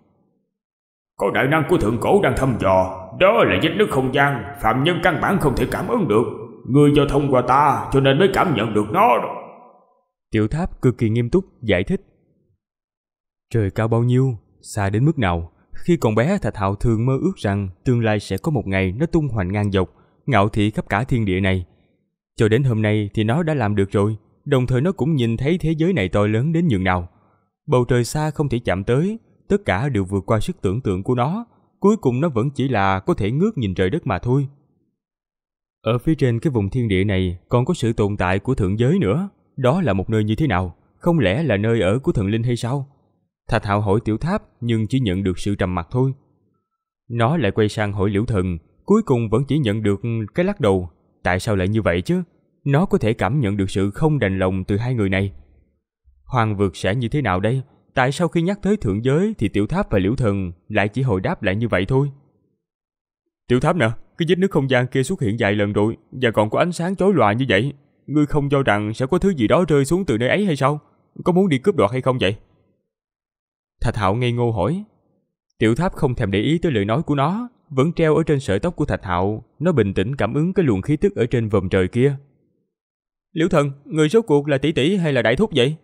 S2: Có đại năng của thượng cổ đang thăm dò, đó là vết nứt không gian, phạm nhân căn bản không thể cảm ứng được. người do thông qua ta cho nên mới cảm nhận được nó. Tiểu tháp cực kỳ nghiêm túc giải thích.
S1: Trời cao bao nhiêu, xa đến mức nào, khi còn bé Thạch Hạo thường mơ ước rằng tương lai sẽ có một ngày nó tung hoành ngang dọc, ngạo thị khắp cả thiên địa này. Cho đến hôm nay thì nó đã làm được rồi, đồng thời nó cũng nhìn thấy thế giới này to lớn đến nhường nào. Bầu trời xa không thể chạm tới, tất cả đều vượt qua sức tưởng tượng của nó, cuối cùng nó vẫn chỉ là có thể ngước nhìn trời đất mà thôi. Ở phía trên cái vùng thiên địa này còn có sự tồn tại của thượng giới nữa, đó là một nơi như thế nào, không lẽ là nơi ở của thần linh hay sao? Thạch Hạo hỏi Tiểu Tháp nhưng chỉ nhận được sự trầm mặc thôi. Nó lại quay sang hỏi Liễu Thần, cuối cùng vẫn chỉ nhận được cái lắc đầu, tại sao lại như vậy chứ? Nó có thể cảm nhận được sự không đành lòng từ hai người này. Hoàng vực sẽ như thế nào đây? Tại sao khi nhắc tới thượng giới thì tiểu tháp và liễu thần lại chỉ hồi đáp lại như vậy thôi? Tiểu tháp nè, cái vết nước không gian kia xuất hiện vài lần rồi và còn có ánh sáng chói lòa như vậy. Ngươi không cho rằng sẽ có thứ gì đó rơi xuống từ nơi ấy hay sao? Có muốn đi cướp đoạt hay không vậy? Thạch Hạo ngây ngô hỏi. Tiểu tháp không thèm để ý tới lời nói của nó, vẫn treo ở trên sợi tóc của Thạch Hạo, nó bình tĩnh cảm ứng cái luồng khí tức ở trên vòm trời kia. Liễu thần, người rốt cuộc là tỷ tỷ hay là đại thúc vậy?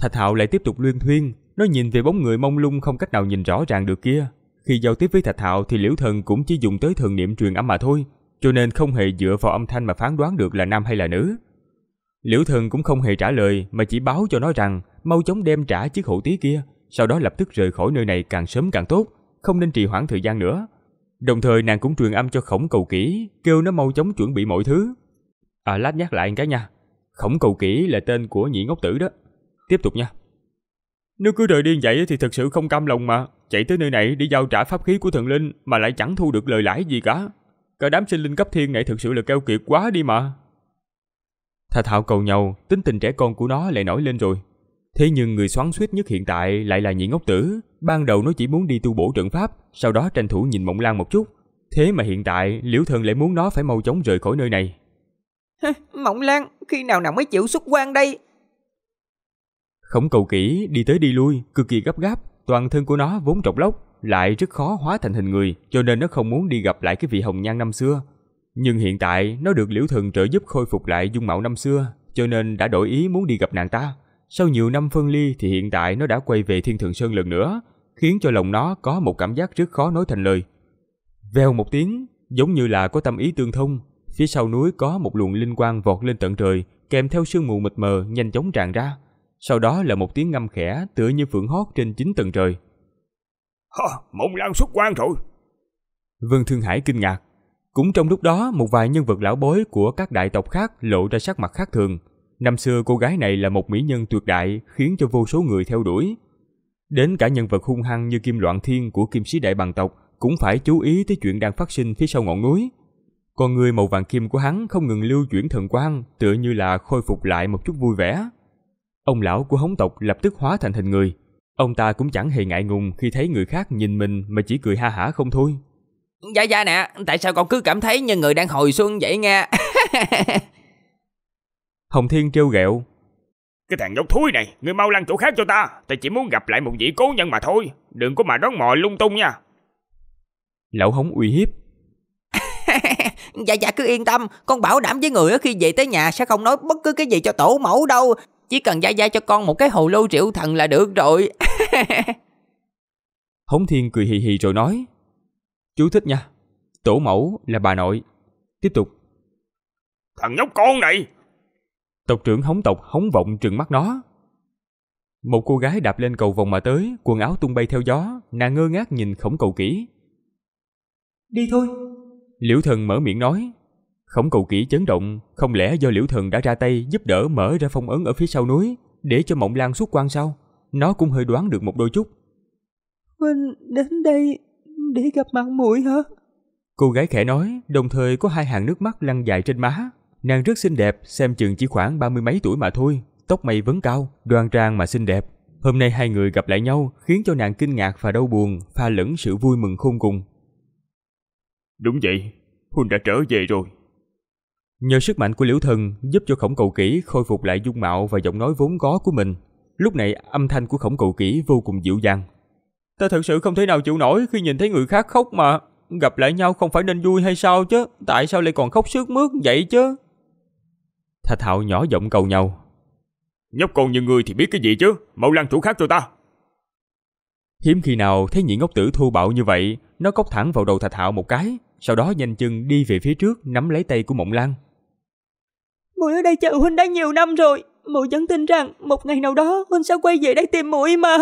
S1: Thạch Hạo lại tiếp tục luyên thuyên, nó nhìn về bóng người mông lung không cách nào nhìn rõ ràng được kia. Khi giao tiếp với Thạch Hạo thì Liễu Thần cũng chỉ dùng tới thần niệm truyền âm mà thôi, cho nên không hề dựa vào âm thanh mà phán đoán được là nam hay là nữ. Liễu Thần cũng không hề trả lời mà chỉ báo cho nó rằng mau chóng đem trả chiếc hổ tí kia, sau đó lập tức rời khỏi nơi này càng sớm càng tốt, không nên trì hoãn thời gian nữa. Đồng thời nàng cũng truyền âm cho Khổng Cầu Kỹ, kêu nó mau chóng chuẩn bị mọi thứ. À lát nhắc lại cái nha, Khổng Cầu Kỹ là tên của nhị ngốc tử đó tiếp tục nha. Nếu cứ rời đi vậy thì thật sự không cam lòng mà, chạy tới nơi này để giao trả pháp khí của thần linh mà lại chẳng thu được lời lãi gì cả. Cả đám sinh linh cấp thiên này thực sự là keo kiệt quá đi mà. Thà thạo cầu nhau, tính tình trẻ con của nó lại nổi lên rồi. Thế nhưng người xoắn suýt nhất hiện tại lại là nhị ngốc tử. Ban đầu nó chỉ muốn đi tu bổ trận pháp, sau đó tranh thủ nhìn mộng lan một chút. Thế mà hiện tại, liễu thần lại muốn nó phải mau chóng rời khỏi nơi này.
S3: Mộng Lan, khi nào nào mới chịu xuất quan đây?
S1: Khổng cầu kỹ đi tới đi lui, cực kỳ gấp gáp, toàn thân của nó vốn trọc lốc, lại rất khó hóa thành hình người, cho nên nó không muốn đi gặp lại cái vị hồng nhan năm xưa. Nhưng hiện tại nó được Liễu Thần trợ giúp khôi phục lại dung mạo năm xưa, cho nên đã đổi ý muốn đi gặp nàng ta. Sau nhiều năm phân ly thì hiện tại nó đã quay về Thiên Thượng Sơn lần nữa, khiến cho lòng nó có một cảm giác rất khó nói thành lời. Vèo một tiếng, giống như là có tâm ý tương thông, phía sau núi có một luồng linh quang vọt lên tận trời, kèm theo sương mù mịt mờ nhanh chóng tràn ra. Sau đó là một tiếng ngâm khẽ tựa như phượng hót trên chín tầng trời.
S2: Hả, mộng lan xuất quan rồi.
S1: Vương Thương Hải kinh ngạc. Cũng trong lúc đó, một vài nhân vật lão bối của các đại tộc khác lộ ra sắc mặt khác thường. Năm xưa cô gái này là một mỹ nhân tuyệt đại khiến cho vô số người theo đuổi. Đến cả nhân vật hung hăng như Kim Loạn Thiên của Kim Sĩ Đại Bằng Tộc cũng phải chú ý tới chuyện đang phát sinh phía sau ngọn núi. Con người màu vàng kim của hắn không ngừng lưu chuyển thần quang, tựa như là khôi phục lại một chút vui vẻ. Ông lão của hống tộc lập tức hóa thành hình người. Ông ta cũng chẳng hề ngại ngùng khi thấy người khác nhìn mình mà chỉ cười ha hả không thôi.
S3: Gia dạ, gia dạ nè, tại sao con cứ cảm thấy như người đang hồi xuân vậy nha?
S1: Hồng Thiên trêu ghẹo.
S2: Cái thằng nhóc thúi này, người mau lăn chỗ khác cho ta. Ta chỉ muốn gặp lại một vị cố nhân mà thôi. Đừng có mà đón mò lung tung nha.
S1: Lão hống uy hiếp.
S3: dạ dạ cứ yên tâm, con bảo đảm với người khi về tới nhà sẽ không nói bất cứ cái gì cho tổ mẫu đâu. Chỉ cần Gia Gia cho con một cái hồ lô triệu thần là được
S2: rồi.
S1: Hống Thiên cười hì hì rồi nói. Chú thích nha. Tổ mẫu là bà nội. Tiếp tục. Thằng nhóc con này. Tộc trưởng hống tộc hống vọng trừng mắt nó. Một cô gái đạp lên cầu vòng mà tới, quần áo tung bay theo gió, nàng ngơ ngác nhìn khổng cầu kỹ. Đi thôi. Liễu thần mở miệng nói. Khổng cầu kỹ chấn động, không lẽ do liễu thần đã ra tay giúp đỡ mở ra phong ấn ở phía sau núi để cho Mộng Lan xuất quan sao? Nó cũng hơi đoán được một đôi chút.
S4: Huynh đến đây để gặp mặt muội
S1: hả? Cô gái khẽ nói, đồng thời có hai hàng nước mắt lăn dài trên má. Nàng rất xinh đẹp, xem chừng chỉ khoảng ba mươi mấy tuổi mà thôi, tóc mây vấn cao, đoan trang mà xinh đẹp. Hôm nay hai người gặp lại nhau khiến cho nàng kinh ngạc và đau buồn, pha lẫn sự vui mừng khôn cùng. Đúng vậy, Huynh đã trở về rồi. Nhờ sức mạnh của Liễu Thần giúp cho khổng cầu kỹ khôi phục lại dung mạo và giọng nói vốn có của mình. Lúc này âm thanh của khổng cầu kỹ vô cùng dịu dàng. Ta thật sự không thể nào chịu nổi khi nhìn thấy người khác khóc mà. Gặp lại nhau không phải nên vui hay sao chứ? Tại sao lại còn khóc sướt mướt vậy chứ? Thạch Hạo nhỏ giọng cầu nhau. Nhóc con như người thì biết cái gì chứ? Mau lăn chỗ khác cho ta. Hiếm khi nào thấy nhị ngốc tử thu bạo như vậy, nó cốc thẳng vào đầu Thạch Hạo một cái, sau đó nhanh chân đi về phía trước nắm lấy tay của Mộng Lan.
S4: Muội ở đây chờ huynh đã nhiều năm rồi. Muội vẫn tin rằng một ngày nào đó huynh sẽ quay về đây tìm muội mà.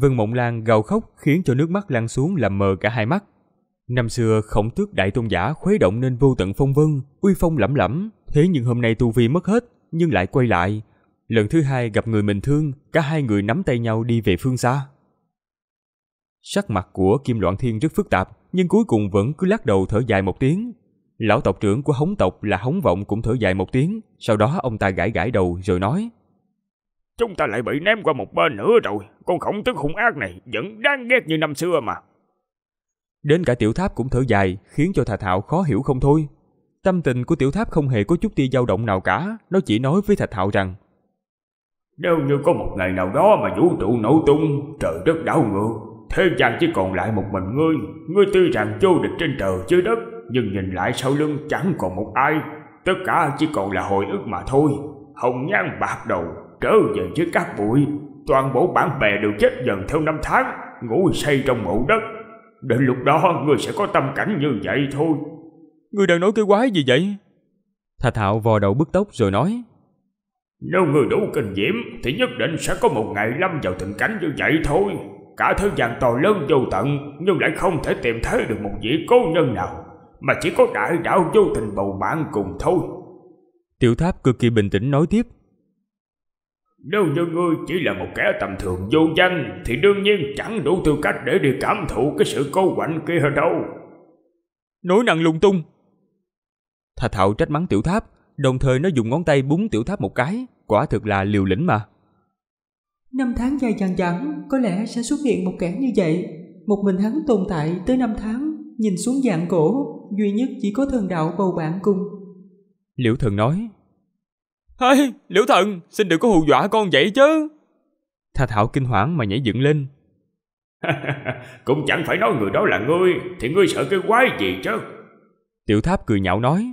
S1: Vân Mộng Lan gào khóc khiến cho nước mắt lan xuống làm mờ cả hai mắt. Năm xưa khổng tước đại tôn giả khuấy động nên vô tận phong vân, uy phong lẫm lẫm, thế nhưng hôm nay tu vi mất hết nhưng lại quay lại. Lần thứ hai gặp người mình thương, cả hai người nắm tay nhau đi về phương xa. Sắc mặt của Kim Loạn Thiên rất phức tạp, nhưng cuối cùng vẫn cứ lắc đầu thở dài một tiếng, Lão tộc trưởng của hống tộc là hống vọng cũng thở dài một tiếng, sau đó ông ta gãi gãi đầu rồi nói.
S2: Chúng ta lại bị ném qua một bên nữa rồi, con khổng tức hung ác này vẫn đáng ghét như năm xưa mà.
S1: Đến cả tiểu tháp cũng thở dài, khiến cho Thạch Hạo khó hiểu không thôi. Tâm tình của tiểu tháp không hề có chút tia dao động nào cả, nó chỉ nói với Thạch Hạo rằng
S2: Nếu như có một ngày nào đó mà vũ trụ nổ tung, trời đất đảo ngược, thế gian chỉ còn lại một mình ngươi, ngươi tuy rằng vô địch trên trời dưới đất, nhưng nhìn lại sau lưng chẳng còn một ai tất cả chỉ còn là hồi ức mà thôi hồng nhan bạc đầu trở về với các bụi toàn bộ bạn bè đều chết dần theo năm tháng ngủ say trong mộ đất đến lúc đó ngươi sẽ có tâm cảnh như vậy thôi ngươi đang nói cái quái gì vậy thà thạo vò đầu bứt tóc rồi nói nếu ngươi đủ kinh nghiệm thì nhất định sẽ có một ngày lâm vào tình cảnh như vậy thôi cả thế gian to lớn vô tận nhưng lại không thể tìm thấy được một vị cố nhân nào mà chỉ có đại đạo vô tình bầu bạn cùng thôi.
S1: Tiểu tháp cực kỳ bình tĩnh nói tiếp.
S2: Nếu như ngươi chỉ là một kẻ tầm thường vô danh thì đương nhiên chẳng đủ tư cách để đi cảm thụ cái sự cố quạnh kia đâu. Nói năng lung tung.
S1: Thạch Thạo trách mắng tiểu tháp, đồng thời nó dùng ngón tay búng tiểu tháp một cái, quả thực là liều lĩnh mà.
S4: Năm tháng dài dằng dẳng, có lẽ sẽ xuất hiện một kẻ như vậy. Một mình hắn tồn tại tới năm tháng nhìn xuống dạng cổ, duy nhất chỉ có thần đạo bầu bạn cùng.
S1: Liễu thần nói, Hey, Liễu thần, xin đừng có hù dọa con vậy chứ. Tha Thảo kinh hoảng mà nhảy dựng lên.
S2: Cũng chẳng phải nói người đó là ngươi, thì ngươi sợ cái quái gì chứ.
S1: Tiểu tháp cười nhạo nói,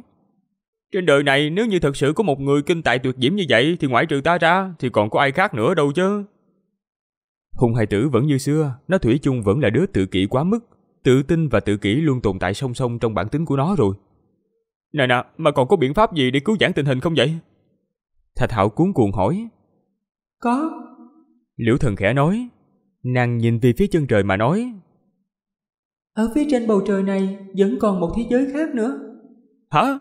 S1: Trên đời này nếu như thật sự có một người kinh tài tuyệt diễm như vậy thì ngoại trừ ta ra thì còn có ai khác nữa đâu chứ. Hùng hài tử vẫn như xưa, nó thủy chung vẫn là đứa tự kỷ quá mức, tự tin và tự kỷ luôn tồn tại song song trong bản tính của nó rồi. Nè nè, mà còn có biện pháp gì để cứu giãn tình hình không vậy? Thạch Hạo cuốn cuồng hỏi. Có. Liễu thần khẽ nói. Nàng nhìn về phía chân trời mà nói.
S4: Ở phía trên bầu trời này vẫn còn một thế giới khác nữa.
S1: Hả?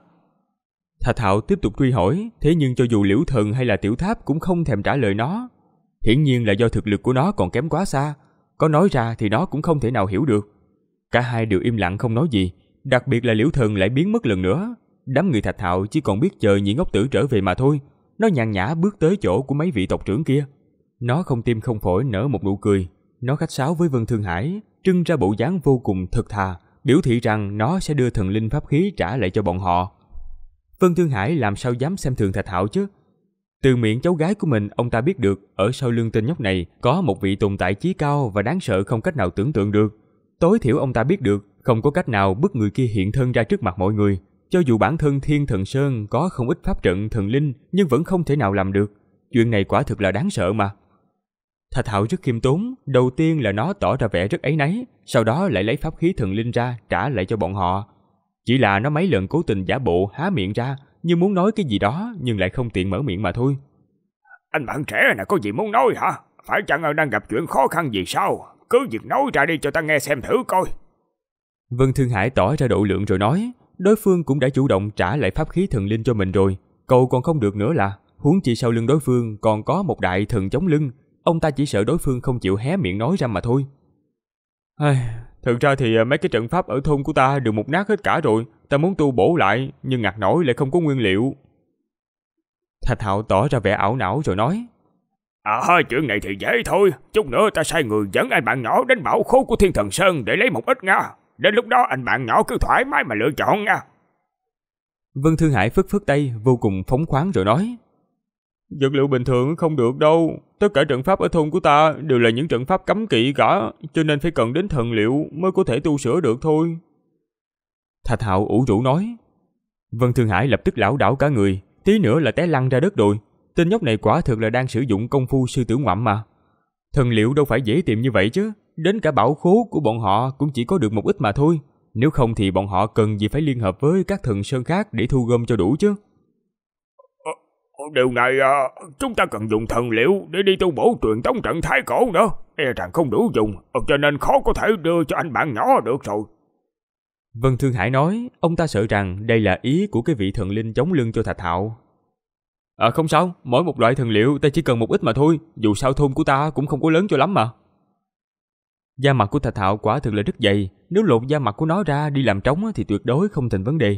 S1: Thạch Hạo tiếp tục truy hỏi, thế nhưng cho dù Liễu Thần hay là Tiểu Tháp cũng không thèm trả lời nó. Hiển nhiên là do thực lực của nó còn kém quá xa, có nói ra thì nó cũng không thể nào hiểu được. Cả hai đều im lặng không nói gì, đặc biệt là Liễu Thần lại biến mất lần nữa. Đám người thạch thạo chỉ còn biết chờ nhị ngốc tử trở về mà thôi. Nó nhàn nhã bước tới chỗ của mấy vị tộc trưởng kia. Nó không tim không phổi nở một nụ cười. Nó khách sáo với Vân Thương Hải, trưng ra bộ dáng vô cùng thật thà, biểu thị rằng nó sẽ đưa thần linh pháp khí trả lại cho bọn họ. Vân Thương Hải làm sao dám xem thường thạch thạo chứ? Từ miệng cháu gái của mình, ông ta biết được ở sau lưng tên nhóc này có một vị tồn tại chí cao và đáng sợ không cách nào tưởng tượng được. Tối thiểu ông ta biết được không có cách nào bức người kia hiện thân ra trước mặt mọi người. Cho dù bản thân Thiên Thần Sơn có không ít pháp trận thần linh nhưng vẫn không thể nào làm được. Chuyện này quả thực là đáng sợ mà. Thạch Hạo rất khiêm tốn, đầu tiên là nó tỏ ra vẻ rất ấy nấy, sau đó lại lấy pháp khí thần linh ra trả lại cho bọn họ. Chỉ là nó mấy lần cố tình giả bộ há miệng ra, như muốn nói
S2: cái gì đó nhưng lại không tiện mở miệng mà thôi. Anh bạn trẻ này có gì muốn nói hả? Phải chăng ông đang gặp chuyện khó khăn gì sao? cứ việc nói ra đi cho ta nghe xem thử coi.
S1: Vân Thương Hải tỏ ra độ lượng rồi nói, đối phương cũng đã chủ động trả lại pháp khí thần linh cho mình rồi, cầu còn không được nữa là, huống chi sau lưng đối phương còn có một đại thần chống lưng, ông ta chỉ sợ đối phương không chịu hé miệng nói ra mà thôi. Ai, thực ra thì à, mấy cái trận pháp ở thôn của ta đều mục nát hết cả rồi, ta muốn tu bổ lại nhưng ngặt nổi lại không có nguyên liệu. Thạch Hạo tỏ ra vẻ ảo não rồi nói,
S2: À chuyện này thì dễ thôi Chút nữa ta sai người dẫn anh bạn nhỏ đến bảo khố của Thiên Thần Sơn để lấy một ít nha Đến lúc đó anh bạn nhỏ cứ thoải mái mà lựa chọn nha
S1: Vân Thương Hải phất phất tay vô cùng phóng khoáng rồi nói Dược liệu bình thường không được đâu Tất cả trận pháp ở thôn của ta đều là những trận pháp cấm kỵ cả Cho nên phải cần đến thần liệu mới có thể tu sửa được thôi Thạch Hạo ủ rũ nói Vân Thương Hải lập tức lão đảo cả người Tí nữa là té lăn ra đất rồi Tên nhóc này quả thực là đang sử dụng công phu sư tử ngoạm mà. Thần liệu đâu phải dễ tìm như vậy chứ, đến cả bảo khố của bọn họ cũng chỉ có được một ít mà thôi. Nếu không thì bọn họ cần gì phải liên hợp với các thần sơn khác để thu gom cho đủ chứ.
S2: Ờ, ờ, điều này à, chúng ta cần dùng thần liệu để đi tu bổ truyền tống trận thái cổ nữa. E rằng không đủ dùng, cho nên khó có thể đưa cho anh bạn nhỏ được rồi.
S1: Vân Thương Hải nói, ông ta sợ rằng đây là ý của cái vị thần linh chống lưng cho Thạch Hạo, À không sao, mỗi một loại thần liệu ta chỉ cần một ít mà thôi, dù sao thôn của ta cũng không có lớn cho lắm mà. Da mặt của Thạch Thạo quả thực là rất dày, nếu lột da mặt của nó ra đi làm trống thì tuyệt đối không thành vấn đề.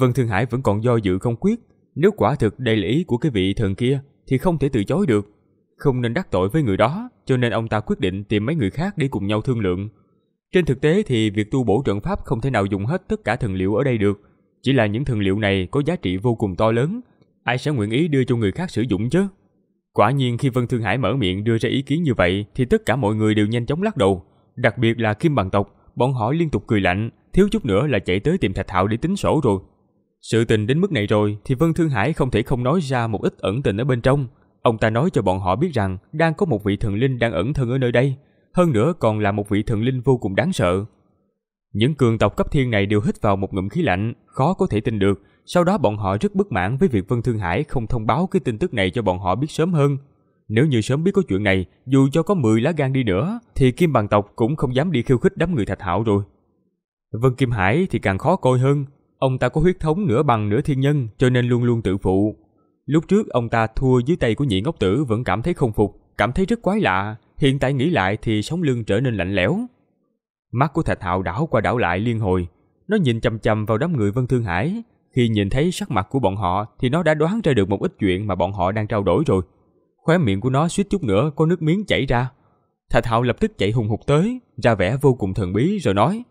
S1: Vân Thương Hải vẫn còn do dự không quyết, nếu quả thực đây là ý của cái vị thần kia thì không thể từ chối được. Không nên đắc tội với người đó, cho nên ông ta quyết định tìm mấy người khác đi cùng nhau thương lượng. Trên thực tế thì việc tu bổ trận pháp không thể nào dùng hết tất cả thần liệu ở đây được, chỉ là những thần liệu này có giá trị vô cùng to lớn, ai sẽ nguyện ý đưa cho người khác sử dụng chứ? Quả nhiên khi Vân Thương Hải mở miệng đưa ra ý kiến như vậy thì tất cả mọi người đều nhanh chóng lắc đầu, đặc biệt là Kim Bằng tộc, bọn họ liên tục cười lạnh, thiếu chút nữa là chạy tới tìm Thạch Hạo để tính sổ rồi. Sự tình đến mức này rồi thì Vân Thương Hải không thể không nói ra một ít ẩn tình ở bên trong. Ông ta nói cho bọn họ biết rằng đang có một vị thần linh đang ẩn thân ở nơi đây, hơn nữa còn là một vị thần linh vô cùng đáng sợ. Những cường tộc cấp thiên này đều hít vào một ngụm khí lạnh, khó có thể tin được, sau đó bọn họ rất bất mãn với việc Vân Thương Hải không thông báo cái tin tức này cho bọn họ biết sớm hơn. Nếu như sớm biết có chuyện này, dù cho có 10 lá gan đi nữa, thì Kim Bằng Tộc cũng không dám đi khiêu khích đám người Thạch Hạo rồi. Vân Kim Hải thì càng khó coi hơn. Ông ta có huyết thống nửa bằng nửa thiên nhân cho nên luôn luôn tự phụ. Lúc trước ông ta thua dưới tay của nhị ngốc tử vẫn cảm thấy không phục, cảm thấy rất quái lạ. Hiện tại nghĩ lại thì sống lưng trở nên lạnh lẽo. Mắt của Thạch Hạo đảo qua đảo lại liên hồi. Nó nhìn chầm chầm vào đám người Vân Thương Hải, khi nhìn thấy sắc mặt của bọn họ thì nó đã đoán ra được một ít chuyện mà bọn họ đang trao đổi rồi. Khóe miệng của nó suýt chút nữa có nước miếng chảy ra. Thạch Hạo lập tức chạy hùng hục tới, ra vẻ vô cùng thần bí rồi nói: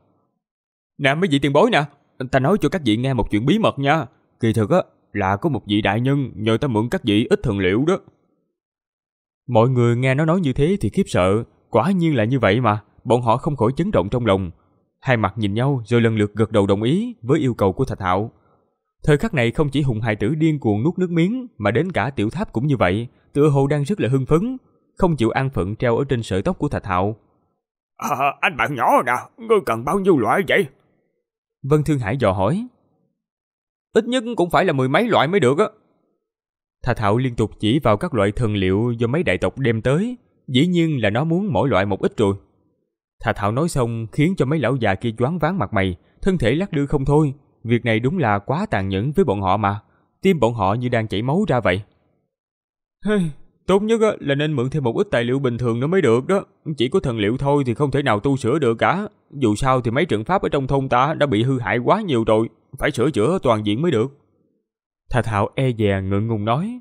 S1: "Nè mấy vị tiền bối nè, ta nói cho các vị nghe một chuyện bí mật nha. Kỳ thực á là có một vị đại nhân nhờ ta mượn các vị ít thần liệu đó." Mọi người nghe nó nói như thế thì khiếp sợ, quả nhiên là như vậy mà, bọn họ không khỏi chấn động trong lòng. Hai mặt nhìn nhau rồi lần lượt gật đầu đồng ý với yêu cầu của Thạch Hạo. Thời khắc này không chỉ Hùng Hải Tử điên cuồng nuốt nước miếng mà đến cả Tiểu Tháp cũng như vậy, tựa hồ đang rất là hưng phấn, không chịu an phận treo ở trên sợi tóc của Thạch Hạo. À, anh bạn nhỏ nè, ngươi cần bao nhiêu loại vậy? Vân Thương Hải dò hỏi. Ít nhất cũng phải là mười mấy loại mới được á. Thạch Hạo liên tục chỉ vào các loại thần liệu do mấy đại tộc đem tới, dĩ nhiên là nó muốn mỗi loại một ít rồi. Thạch Hạo nói xong khiến cho mấy lão già kia choáng váng mặt mày, thân thể lắc lư không thôi, Việc này đúng là quá tàn nhẫn với bọn họ mà. Tim bọn họ như đang chảy máu ra vậy. Tốt nhất là nên mượn thêm một ít tài liệu bình thường nữa mới được đó. Chỉ có thần liệu thôi thì không thể nào tu sửa được cả. Dù sao thì mấy trận pháp ở trong thôn ta đã bị hư hại quá nhiều rồi. Phải sửa chữa toàn diện mới được. Thà thạo e dè ngượng ngùng nói.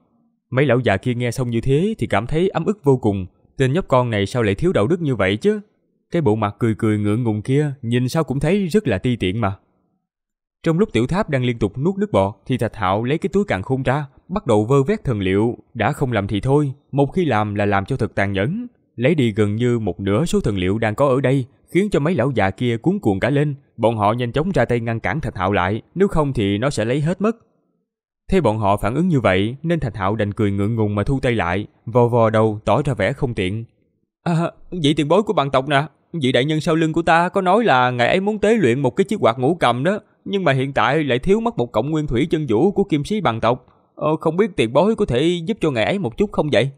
S1: Mấy lão già kia nghe xong như thế thì cảm thấy ấm ức vô cùng. Tên nhóc con này sao lại thiếu đạo đức như vậy chứ? Cái bộ mặt cười cười ngượng ngùng kia nhìn sao cũng thấy rất là ti tiện mà. Trong lúc tiểu tháp đang liên tục nuốt nước bọt thì Thạch Hạo lấy cái túi càng khôn ra, bắt đầu vơ vét thần liệu, đã không làm thì thôi, một khi làm là làm cho thật tàn nhẫn. Lấy đi gần như một nửa số thần liệu đang có ở đây, khiến cho mấy lão già kia cuốn cuồng cả lên, bọn họ nhanh chóng ra tay ngăn cản Thạch Hạo lại, nếu không thì nó sẽ lấy hết mất. Thấy bọn họ phản ứng như vậy, nên Thạch Hạo đành cười ngượng ngùng mà thu tay lại, vò vò đầu tỏ ra vẻ không tiện. À, vị tiền bối của bằng tộc nè, vị đại nhân sau lưng của ta có nói là ngày ấy muốn tế luyện một cái chiếc quạt ngũ cầm đó, nhưng mà hiện tại lại thiếu mất một cộng nguyên thủy chân vũ của kim sĩ bằng tộc. Ờ, không biết tiền bối có thể giúp cho ngài ấy một chút không vậy?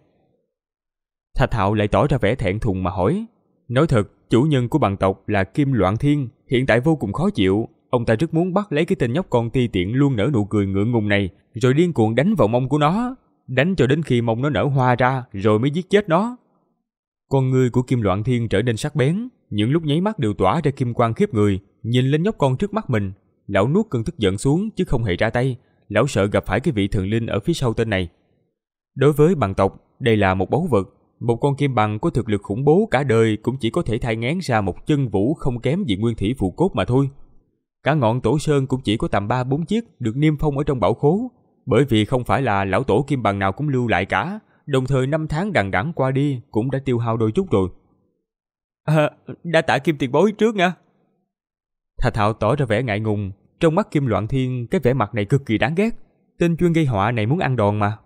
S1: Thạch Hạo lại tỏ ra vẻ thẹn thùng mà hỏi. Nói thật, chủ nhân của bằng tộc là Kim Loạn Thiên, hiện tại vô cùng khó chịu. Ông ta rất muốn bắt lấy cái tên nhóc con ti tiện luôn nở nụ cười ngượng ngùng này, rồi điên cuồng đánh vào mông của nó. Đánh cho đến khi mông nó nở hoa ra, rồi mới giết chết nó. Con người của Kim Loạn Thiên trở nên sắc bén, những lúc nháy mắt đều tỏa ra kim quang khiếp người, nhìn lên nhóc con trước mắt mình, Lão nuốt cơn tức giận xuống chứ không hề ra tay, lão sợ gặp phải cái vị thần linh ở phía sau tên này. Đối với bằng tộc, đây là một báu vật, một con kim bằng có thực lực khủng bố cả đời cũng chỉ có thể thai ngán ra một chân vũ không kém gì nguyên thủy phù cốt mà thôi. Cả ngọn tổ sơn cũng chỉ có tầm 3-4 chiếc được niêm phong ở trong bảo khố, bởi vì không phải là lão tổ kim bằng nào cũng lưu lại cả, đồng thời năm tháng đằng đẵng qua đi cũng đã tiêu hao đôi chút rồi. À, đã tạ kim tiền bối trước nha. Thà Thạo tỏ ra vẻ ngại ngùng, trong mắt Kim Loạn Thiên cái vẻ mặt này cực kỳ đáng ghét. Tên chuyên gây
S2: họa này muốn ăn đòn mà.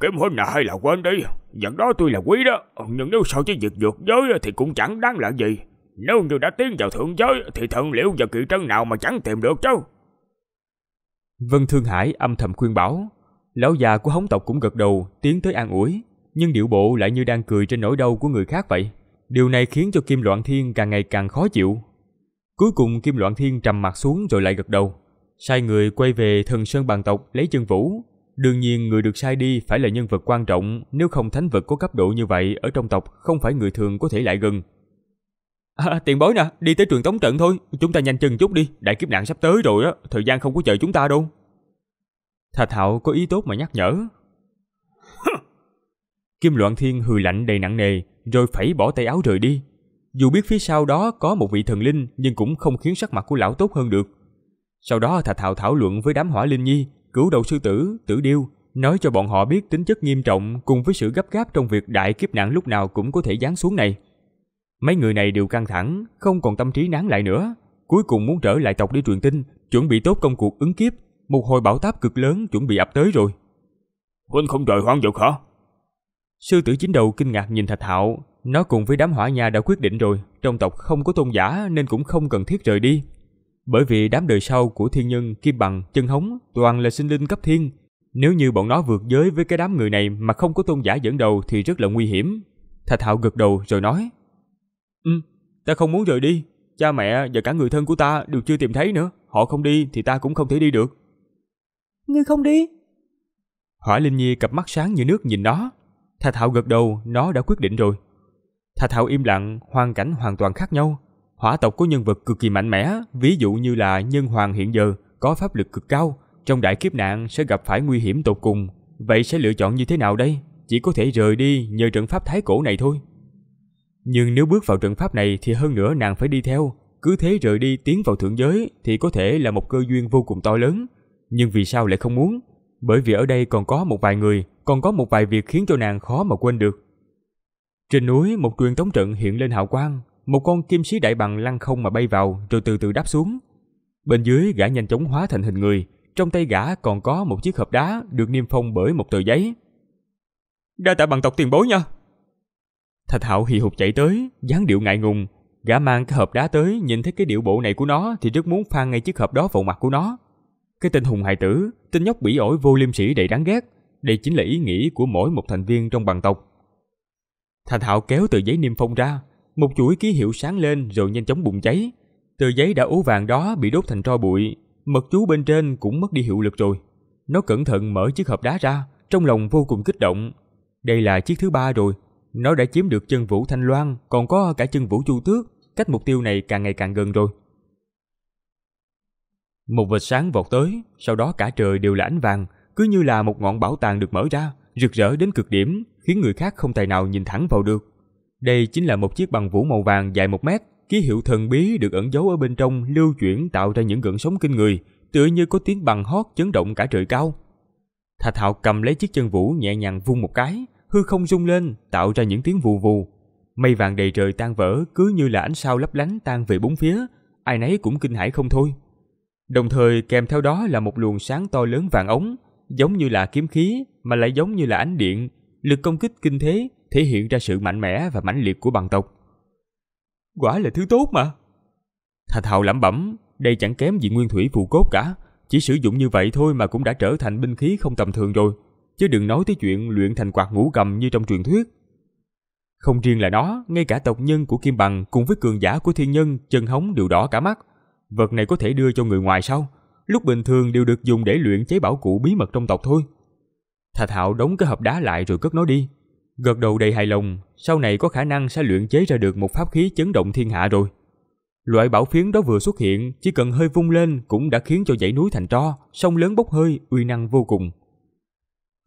S2: Kiếm hôm hay là quên đi, nhận đó tôi là quý đó, nhưng nếu so với việc vượt giới thì cũng chẳng đáng là gì. Nếu như đã tiến vào thượng giới thì thần liệu và kỳ trân nào mà chẳng tìm được chứ.
S1: Vân Thương Hải âm thầm khuyên bảo, lão già của hống tộc cũng gật đầu tiến tới an ủi, nhưng điệu bộ lại như đang cười trên nỗi đau của người khác vậy. Điều này khiến cho Kim Loạn Thiên càng ngày càng khó chịu, Cuối cùng Kim Loạn Thiên trầm mặt xuống rồi lại gật đầu. Sai người quay về thần sơn bàn tộc lấy chân vũ. Đương nhiên người được sai đi phải là nhân vật quan trọng, nếu không thánh vật có cấp độ như vậy ở trong tộc không phải người thường có thể lại gần. À, tiền bối nè, đi tới truyền tống trận thôi, chúng ta nhanh chân chút đi, đại kiếp nạn sắp tới rồi đó thời gian không có chờ chúng ta đâu. Thạch Hạo có ý tốt mà nhắc nhở. Kim Loạn Thiên hừ lạnh đầy nặng nề, rồi phẩy bỏ tay áo rời đi, dù biết phía sau đó có một vị thần linh nhưng cũng không khiến sắc mặt của lão tốt hơn được. Sau đó Thạch Hạo thảo luận với đám hỏa linh nhi, cứu đầu sư tử, tử điêu, nói cho bọn họ biết tính chất nghiêm trọng cùng với sự gấp gáp trong việc đại kiếp nạn lúc nào cũng có thể giáng xuống này. Mấy người này đều căng thẳng, không còn tâm trí nán lại nữa, cuối cùng muốn trở lại tộc đi truyền tin, chuẩn bị tốt công cuộc ứng kiếp, một hồi bão táp cực lớn chuẩn bị ập tới rồi. Huynh không rời hoang dược hả? Sư tử chính đầu kinh ngạc nhìn Thạch Hạo, nó cùng với đám hỏa nhà đã quyết định rồi, trong tộc không có tôn giả nên cũng không cần thiết rời đi. Bởi vì đám đời sau của thiên nhân Kim Bằng, Chân Hống toàn là sinh linh cấp thiên. Nếu như bọn nó vượt giới với cái đám người này mà không có tôn giả dẫn đầu thì rất là nguy hiểm. Thạch Hạo gật đầu rồi nói. Ừ, ta không muốn rời đi. Cha mẹ và cả người thân của ta đều chưa tìm thấy nữa. Họ không đi thì ta cũng không thể đi được. Ngươi không đi? Hỏa Linh Nhi cặp mắt sáng như nước nhìn nó. Thạch Hạo gật đầu, nó đã quyết định rồi. Thà Thảo im lặng, hoàn cảnh hoàn toàn khác nhau. Hỏa tộc có nhân vật cực kỳ mạnh mẽ, ví dụ như là nhân hoàng hiện giờ có pháp lực cực cao, trong đại kiếp nạn sẽ gặp phải nguy hiểm tột cùng. Vậy sẽ lựa chọn như thế nào đây? Chỉ có thể rời đi nhờ trận pháp thái cổ này thôi. Nhưng nếu bước vào trận pháp này thì hơn nữa nàng phải đi theo, cứ thế rời đi tiến vào thượng giới thì có thể là một cơ duyên vô cùng to lớn. Nhưng vì sao lại không muốn? Bởi vì ở đây còn có một vài người, còn có một vài việc khiến cho nàng khó mà quên được. Trên núi một truyền tống trận hiện lên hào quang, một con kim sĩ đại bằng lăn không mà bay vào rồi từ từ đáp xuống. Bên dưới gã nhanh chóng hóa thành hình người, trong tay gã còn có một chiếc hộp đá được niêm phong bởi một tờ giấy. Đa tạ bằng tộc tiền bối nha. Thạch Hạo hì hục chạy tới, dáng điệu ngại ngùng, gã mang cái hộp đá tới, nhìn thấy cái điệu bộ này của nó thì rất muốn phan ngay chiếc hộp đó vào mặt của nó. Cái tên hùng hài tử, tên nhóc bỉ ổi vô liêm sĩ đầy đáng ghét, đây chính là ý nghĩ của mỗi một thành viên trong bằng tộc. Thành Hạo kéo từ giấy niêm phong ra, một chuỗi ký hiệu sáng lên rồi nhanh chóng bùng cháy. Tờ giấy đã ố vàng đó bị đốt thành tro bụi, mật chú bên trên cũng mất đi hiệu lực rồi. Nó cẩn thận mở chiếc hộp đá ra, trong lòng vô cùng kích động. Đây là chiếc thứ ba rồi, nó đã chiếm được chân vũ Thanh Loan, còn có cả chân vũ Chu Tước, cách mục tiêu này càng ngày càng gần rồi. Một vệt sáng vọt tới, sau đó cả trời đều là ánh vàng, cứ như là một ngọn bảo tàng được mở ra rực rỡ đến cực điểm, khiến người khác không tài nào nhìn thẳng vào được. Đây chính là một chiếc bằng vũ màu vàng dài một mét, ký hiệu thần bí được ẩn giấu ở bên trong lưu chuyển tạo ra những gợn sóng kinh người, tựa như có tiếng bằng hót chấn động cả trời cao. Thạch Hạo cầm lấy chiếc chân vũ nhẹ nhàng vung một cái, hư không rung lên, tạo ra những tiếng vù vù. Mây vàng đầy trời tan vỡ cứ như là ánh sao lấp lánh tan về bốn phía, ai nấy cũng kinh hãi không thôi. Đồng thời kèm theo đó là một luồng sáng to lớn vàng ống, giống như là kiếm khí mà lại giống như là ánh điện, lực công kích kinh thế thể hiện ra sự mạnh mẽ và mãnh liệt của bằng tộc. Quả là thứ tốt mà. Thạch Hạo lẩm bẩm, đây chẳng kém gì nguyên thủy phù cốt cả, chỉ sử dụng như vậy thôi mà cũng đã trở thành binh khí không tầm thường rồi, chứ đừng nói tới chuyện luyện thành quạt ngũ cầm như trong truyền thuyết. Không riêng là nó, ngay cả tộc nhân của Kim Bằng cùng với cường giả của thiên nhân chân hống đều đỏ cả mắt. Vật này có thể đưa cho người ngoài sao? lúc bình thường đều được dùng để luyện chế bảo cụ bí mật trong tộc thôi. Thạch thạo đóng cái hộp đá lại rồi cất nó đi. Gật đầu đầy hài lòng, sau này có khả năng sẽ luyện chế ra được một pháp khí chấn động thiên hạ rồi. Loại bảo phiến đó vừa xuất hiện, chỉ cần hơi vung lên cũng đã khiến cho dãy núi thành tro, sông lớn bốc hơi, uy năng vô cùng.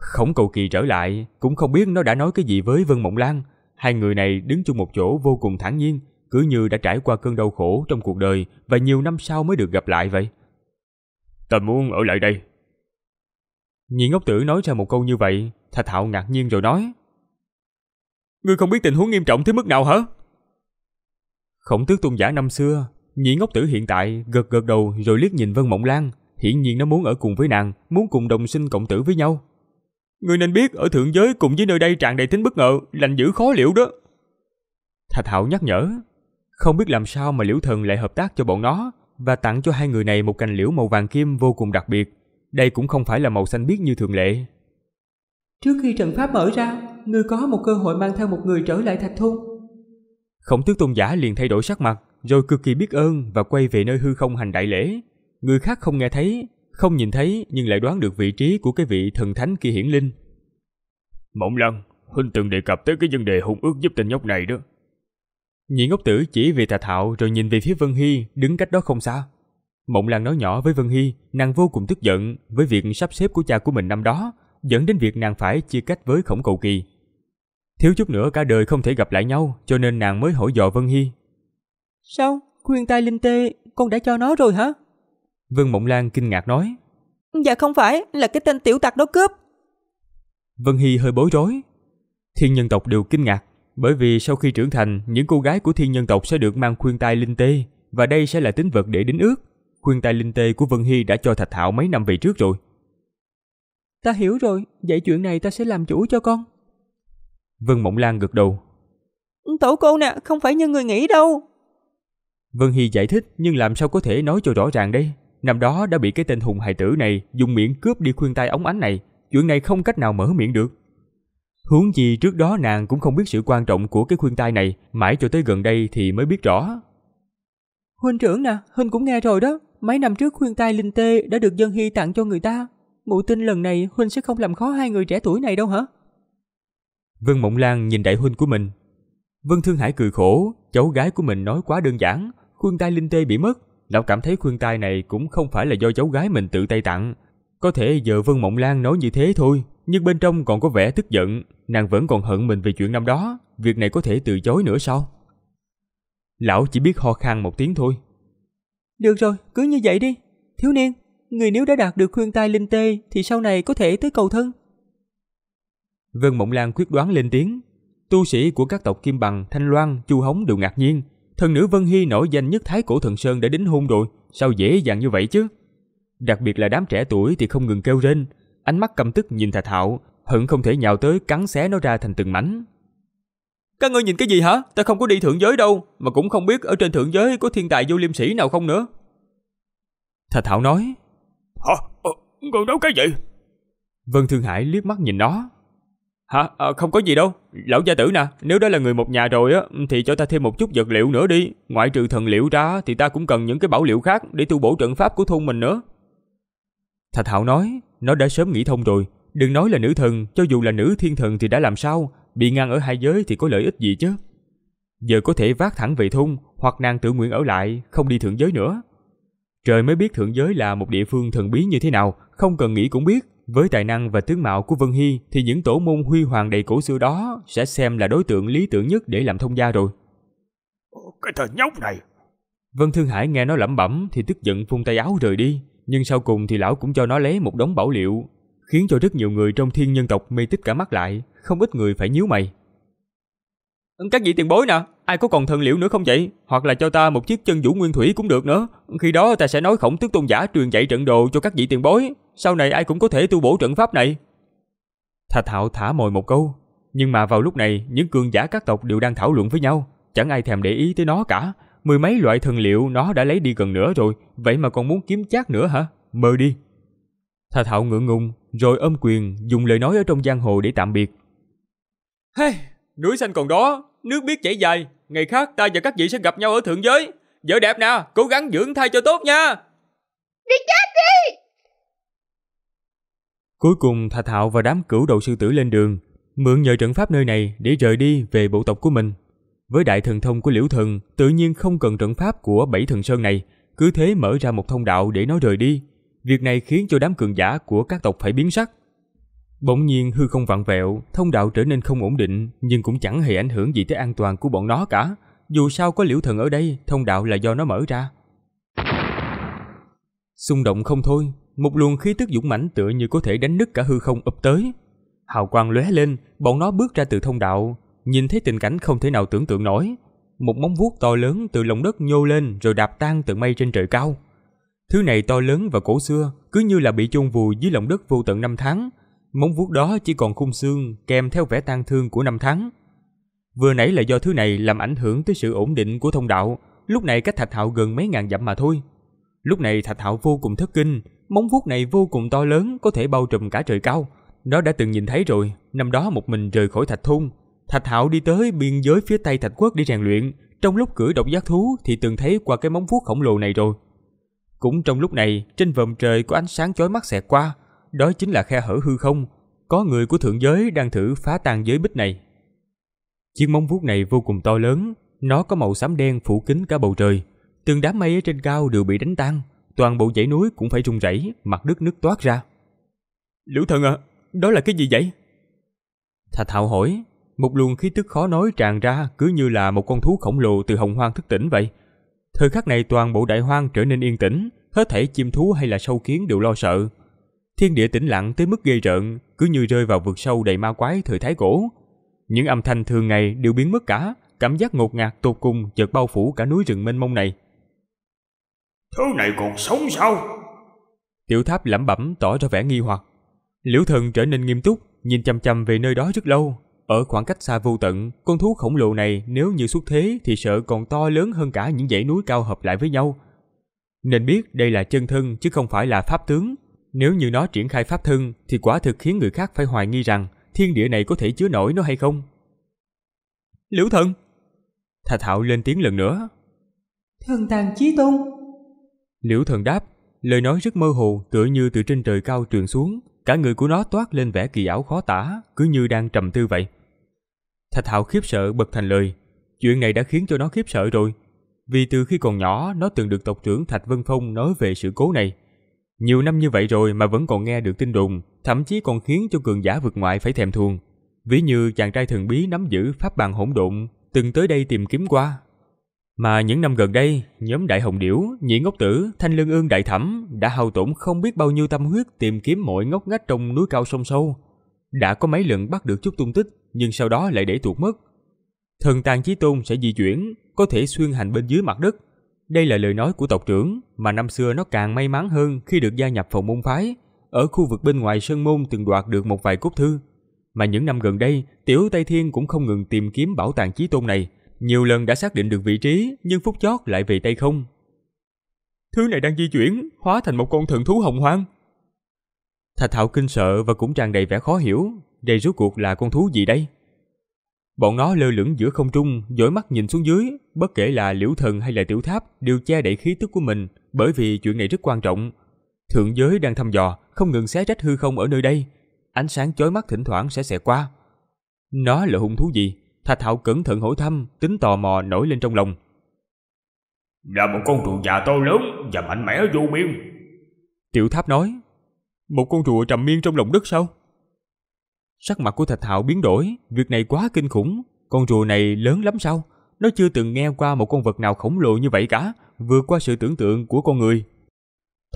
S1: Khổng cầu kỳ trở lại, cũng không biết nó đã nói cái gì với Vân Mộng Lan. Hai người này đứng chung một chỗ vô cùng thản nhiên, cứ như đã trải qua cơn đau khổ trong cuộc đời và nhiều năm sau mới được gặp lại vậy. Ta muốn ở lại đây. Nhị ngốc tử nói ra một câu như vậy, Thạch thạo ngạc nhiên rồi nói. Ngươi không biết tình huống nghiêm trọng tới mức nào hả? Khổng tước tôn giả năm xưa, nhị ngốc tử hiện tại gật gật đầu rồi liếc nhìn Vân Mộng Lan, hiển nhiên nó muốn ở cùng với nàng, muốn cùng đồng sinh cộng tử với nhau. Ngươi nên biết ở thượng giới cùng với nơi đây tràn đầy tính bất ngờ, lành dữ khó liệu đó. Thạch thạo nhắc nhở, không biết làm sao mà Liễu Thần lại hợp tác cho bọn nó, và tặng cho hai người này một cành liễu màu vàng kim vô cùng đặc biệt. Đây cũng không phải là màu xanh biếc như thường lệ.
S4: Trước khi trận pháp mở ra, ngươi có một cơ hội mang theo một người trở lại thạch thôn.
S1: Khổng tước tôn giả liền thay đổi sắc mặt, rồi cực kỳ biết ơn và quay về nơi hư không hành đại lễ. Người khác không nghe thấy, không nhìn thấy nhưng lại đoán được vị trí của cái vị thần thánh kia hiển linh. Mộng Lăng, huynh từng đề cập tới cái vấn đề hùng ước giúp tên nhóc này đó. Nhị ngốc tử chỉ về tà thạo rồi nhìn về phía Vân Hy đứng cách đó không xa. Mộng Lan nói nhỏ với Vân Hy, nàng vô cùng tức giận với việc sắp xếp của cha của mình năm đó, dẫn đến việc nàng phải chia cách với khổng cầu kỳ. Thiếu chút nữa cả đời không thể gặp lại nhau, cho nên nàng mới hỏi dò Vân Hy.
S4: Sao? Khuyên tai linh tê, con đã cho nó rồi hả?
S1: Vân Mộng Lan kinh ngạc nói.
S4: Dạ không phải, là cái tên tiểu tặc đó cướp.
S1: Vân Hy hơi bối rối. Thiên nhân tộc đều kinh ngạc, bởi vì sau khi trưởng thành, những cô gái của thiên nhân tộc sẽ được mang khuyên tai linh tê, và đây sẽ là tính vật để đính ước. Khuyên tai linh tê của Vân Hy đã cho Thạch Thảo mấy năm về trước rồi.
S4: Ta hiểu rồi, vậy chuyện này ta sẽ làm chủ cho con.
S1: Vân Mộng Lan gật đầu.
S4: Tổ cô nè, không phải như người nghĩ đâu.
S1: Vân Hy giải thích nhưng làm sao có thể nói cho rõ ràng đây. Năm đó đã bị cái tên hùng hài tử này dùng miệng cướp đi khuyên tai ống ánh này. Chuyện này không cách nào mở miệng được. Huống gì trước đó nàng cũng không biết sự quan trọng của cái khuyên tai này, mãi cho tới gần đây thì mới biết rõ.
S4: Huynh trưởng nè, Huynh cũng nghe rồi đó. Mấy năm trước khuyên tai linh tê đã được dân hy tặng cho người ta. Mụ tin lần này Huynh sẽ không làm khó hai người trẻ tuổi này đâu hả?
S1: Vân Mộng Lan nhìn đại huynh của mình. Vân Thương Hải cười khổ, cháu gái của mình nói quá đơn giản, khuyên tai linh tê bị mất. Lão cảm thấy khuyên tai này cũng không phải là do cháu gái mình tự tay tặng. Có thể giờ Vân Mộng Lan nói như thế thôi, nhưng bên trong còn có vẻ tức giận, Nàng vẫn còn hận mình vì chuyện năm đó, việc này có thể từ chối nữa sao? Lão chỉ biết ho khan một tiếng thôi.
S4: Được rồi, cứ như vậy đi. Thiếu niên, người nếu đã đạt được khuyên tai linh tê thì sau này có
S1: thể tới cầu thân. Vân Mộng Lan quyết đoán lên tiếng. Tu sĩ của các tộc Kim Bằng, Thanh Loan, Chu Hống đều ngạc nhiên. Thần nữ Vân Hy nổi danh nhất Thái Cổ Thần Sơn đã đính hôn rồi, sao dễ dàng như vậy chứ? Đặc biệt là đám trẻ tuổi thì không ngừng kêu rên, ánh mắt căm tức nhìn Thạch Hạo, hận không thể nhào tới cắn xé nó ra thành từng mảnh. Các ngươi nhìn cái gì hả? Ta không có đi thượng giới đâu, mà cũng không biết ở trên thượng giới có thiên tài vô liêm sĩ nào không nữa. Thạch Thảo nói. Hả? À, còn đâu cái gì? Vân Thương Hải liếc mắt nhìn nó. Hả? À, không có gì đâu. Lão gia tử nè, nếu đó là người một nhà rồi á, thì cho ta thêm một chút vật liệu nữa đi. Ngoại trừ thần liệu ra thì ta cũng cần những cái bảo liệu khác để tu bổ trận pháp của thôn mình nữa. Thạch Thảo nói, nó đã sớm nghĩ thông rồi, Đừng nói là nữ thần, cho dù là nữ thiên thần thì đã làm sao, bị ngăn ở hai giới thì có lợi ích gì chứ? Giờ có thể vác thẳng về thung, hoặc nàng tự nguyện ở lại, không đi thượng giới nữa. Trời mới biết thượng giới là một địa phương thần bí như thế nào, không cần nghĩ cũng biết. Với tài năng và tướng mạo của Vân Hy thì những tổ môn huy hoàng đầy cổ xưa đó sẽ xem là đối tượng lý tưởng nhất để làm thông gia rồi.
S2: Cái thằng nhóc này!
S1: Vân Thương Hải nghe nó lẩm bẩm thì tức giận phun tay áo rời đi. Nhưng sau cùng thì lão cũng cho nó lấy một đống bảo liệu khiến cho rất nhiều người trong thiên nhân tộc mê tích cả mắt lại, không ít người phải nhíu mày. Các vị tiền bối nè, ai có còn thần liệu nữa không vậy? Hoặc là cho ta một chiếc chân vũ nguyên thủy cũng được nữa. Khi đó ta sẽ nói khổng tước tôn giả truyền dạy trận đồ cho các vị tiền bối. Sau này ai cũng có thể tu bổ trận pháp này. Thạch Hạo thả mồi một câu, nhưng mà vào lúc này những cường giả các tộc đều đang thảo luận với nhau, chẳng ai thèm để ý tới nó cả. Mười mấy loại thần liệu nó đã lấy đi gần nữa rồi, vậy mà còn muốn kiếm chát nữa hả? Mơ đi! Thà Thảo ngượng ngùng, rồi ôm quyền dùng lời nói ở trong giang hồ để tạm biệt. Hey, núi xanh còn đó, nước biết chảy dài, ngày khác ta và các vị sẽ gặp nhau ở thượng giới. Vợ đẹp nè, cố gắng dưỡng thai cho tốt nha.
S3: Đi chết đi!
S1: Cuối cùng Thà Thạo và đám cửu đầu sư tử lên đường, mượn nhờ trận pháp nơi này để rời đi về bộ tộc của mình. Với đại thần thông của Liễu Thần, tự nhiên không cần trận pháp của bảy thần sơn này, cứ thế mở ra một thông đạo để nó rời đi. Việc này khiến cho đám cường giả của các tộc phải biến sắc. Bỗng nhiên hư không vặn vẹo, thông đạo trở nên không ổn định, nhưng cũng chẳng hề ảnh hưởng gì tới an toàn của bọn nó cả. Dù sao có liễu thần ở đây, thông đạo là do nó mở ra. Xung động không thôi, một luồng khí tức dũng mãnh tựa như có thể đánh nứt cả hư không ập tới. Hào quang lóe lên, bọn nó bước ra từ thông đạo, nhìn thấy tình cảnh không thể nào tưởng tượng nổi. Một móng vuốt to lớn từ lòng đất nhô lên rồi đạp tan tận mây trên trời cao. Thứ này to lớn và cổ xưa, cứ như là bị chôn vùi dưới lòng đất vô tận năm tháng. Móng vuốt đó chỉ còn khung xương kèm theo vẻ tang thương của năm tháng. Vừa nãy là do thứ này làm ảnh hưởng tới sự ổn định của thông đạo, lúc này cách Thạch Hạo gần mấy ngàn dặm mà thôi. Lúc này Thạch Hạo vô cùng thất kinh, móng vuốt này vô cùng to lớn có thể bao trùm cả trời cao. Nó đã từng nhìn thấy rồi, năm đó một mình rời khỏi Thạch thung, Thạch Hạo đi tới biên giới phía Tây Thạch Quốc để rèn luyện, trong lúc cử độc giác thú thì từng thấy qua cái móng vuốt khổng lồ này rồi. Cũng trong lúc này, trên vòm trời có ánh sáng chói mắt xẹt qua, đó chính là khe hở hư không, có người của thượng giới đang thử phá tan giới bích này. Chiếc móng vuốt này vô cùng to lớn, nó có màu xám đen phủ kín cả bầu trời, từng đám mây ở trên cao đều bị đánh tan, toàn bộ dãy núi cũng phải rung rẩy, mặt đất nước toát ra. Liễu thần à, đó là cái gì vậy? Thạch Hạo hỏi, một luồng khí tức khó nói tràn ra cứ như là một con thú khổng lồ từ hồng hoang thức tỉnh vậy, Thời khắc này toàn bộ đại hoang trở nên yên tĩnh, hết thảy chim thú hay là sâu kiến đều lo sợ. Thiên địa tĩnh lặng tới mức ghê rợn, cứ như rơi vào vực sâu đầy ma quái thời thái cổ. Những âm thanh thường ngày đều biến mất cả, cảm giác ngột ngạt tột cùng chợt bao phủ cả núi rừng mênh mông này. Thứ này còn sống sao? Tiểu tháp lẩm bẩm tỏ ra vẻ nghi hoặc. Liễu thần trở nên nghiêm túc, nhìn chăm chăm về nơi đó rất lâu, ở khoảng cách xa vô tận, con thú khổng lồ này nếu như xuất thế thì sợ còn to lớn hơn cả những dãy núi cao hợp lại với nhau. Nên biết đây là chân thân chứ không phải là pháp tướng. Nếu như nó triển khai pháp thân thì quả thực khiến người khác phải hoài nghi rằng thiên địa này có thể chứa nổi nó hay không. Liễu thần! Thạch thạo lên tiếng lần nữa.
S4: Thần tàng chí tôn!
S1: Liễu thần đáp, lời nói rất mơ hồ tựa như từ trên trời cao truyền xuống. Cả người của nó toát lên vẻ kỳ ảo khó tả, cứ như đang trầm tư vậy. Thạch Hạo khiếp sợ bật thành lời. Chuyện này đã khiến cho nó khiếp sợ rồi. Vì từ khi còn nhỏ, nó từng được tộc trưởng Thạch Vân Phong nói về sự cố này. Nhiều năm như vậy rồi mà vẫn còn nghe được tin đồn, thậm chí còn khiến cho cường giả vượt ngoại phải thèm thuồng. Ví như chàng trai thần bí nắm giữ pháp bàn hỗn độn, từng tới đây tìm kiếm qua. Mà những năm gần đây, nhóm Đại Hồng Điểu, Nhị Ngốc Tử, Thanh Lương Ương Đại Thẩm đã hao tổn không biết bao nhiêu tâm huyết tìm kiếm mọi ngóc ngách trong núi cao sông sâu. Đã có mấy lần bắt được chút tung tích, nhưng sau đó lại để tuột mất. Thần tàng chí tôn sẽ di chuyển, có thể xuyên hành bên dưới mặt đất. Đây là lời nói của tộc trưởng, mà năm xưa nó càng may mắn hơn khi được gia nhập phòng môn phái. Ở khu vực bên ngoài sơn môn từng đoạt được một vài cốt thư. Mà những năm gần đây, Tiểu Tây Thiên cũng không ngừng tìm kiếm bảo tàng chí tôn này. Nhiều lần đã xác định được vị trí, nhưng phút chót lại về tay không. Thứ này đang di chuyển, hóa thành một con thần thú hồng hoang. Thạch Thạo kinh sợ và cũng tràn đầy vẻ khó hiểu, đây rốt cuộc là con thú gì đây? Bọn nó lơ lửng giữa không trung, dõi mắt nhìn xuống dưới, bất kể là liễu thần hay là tiểu tháp đều che đậy khí tức của mình, bởi vì chuyện này rất quan trọng. Thượng giới đang thăm dò, không ngừng xé rách hư không ở nơi đây. Ánh sáng chói mắt thỉnh thoảng sẽ xẹt qua. Nó là hung thú gì? Thạch Thảo cẩn thận hỏi thăm, tính tò mò nổi lên trong lòng. Là một con rùa già to lớn và mạnh mẽ vô miên. Tiểu Tháp nói, một con rùa trầm miên trong lòng đất sao? Sắc mặt của Thạch Hạo biến đổi, việc này quá kinh khủng, con rùa này lớn lắm sao? Nó chưa từng nghe qua một con vật nào khổng lồ như vậy cả, vượt qua sự tưởng tượng của con người.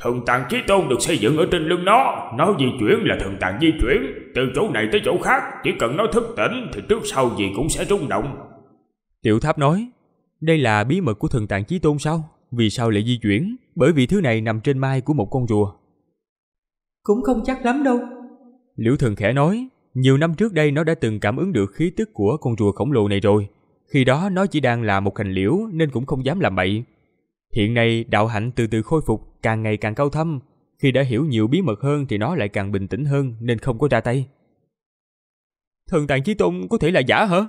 S2: Thần tàng chí tôn được xây dựng ở trên lưng nó, nó di chuyển là thần tàng di chuyển, từ chỗ này tới chỗ khác, chỉ cần nó thức tỉnh thì trước sau gì cũng sẽ rung động.
S1: Tiểu Tháp nói, đây là bí mật của thần tàng chí tôn sao? Vì sao lại di chuyển? Bởi vì thứ này nằm trên mai của một con rùa. Cũng
S4: không chắc lắm đâu.
S1: Liễu Thần khẽ nói, nhiều năm trước đây nó đã từng cảm ứng được khí tức của con rùa khổng lồ này rồi. Khi đó nó chỉ đang là một hành liễu nên cũng không dám làm bậy. Hiện nay đạo hạnh từ từ khôi phục, càng ngày càng cao thâm. Khi đã hiểu nhiều bí mật hơn thì nó lại càng bình tĩnh hơn nên không có ra tay. Thần tàng chí tôn có thể là giả hả?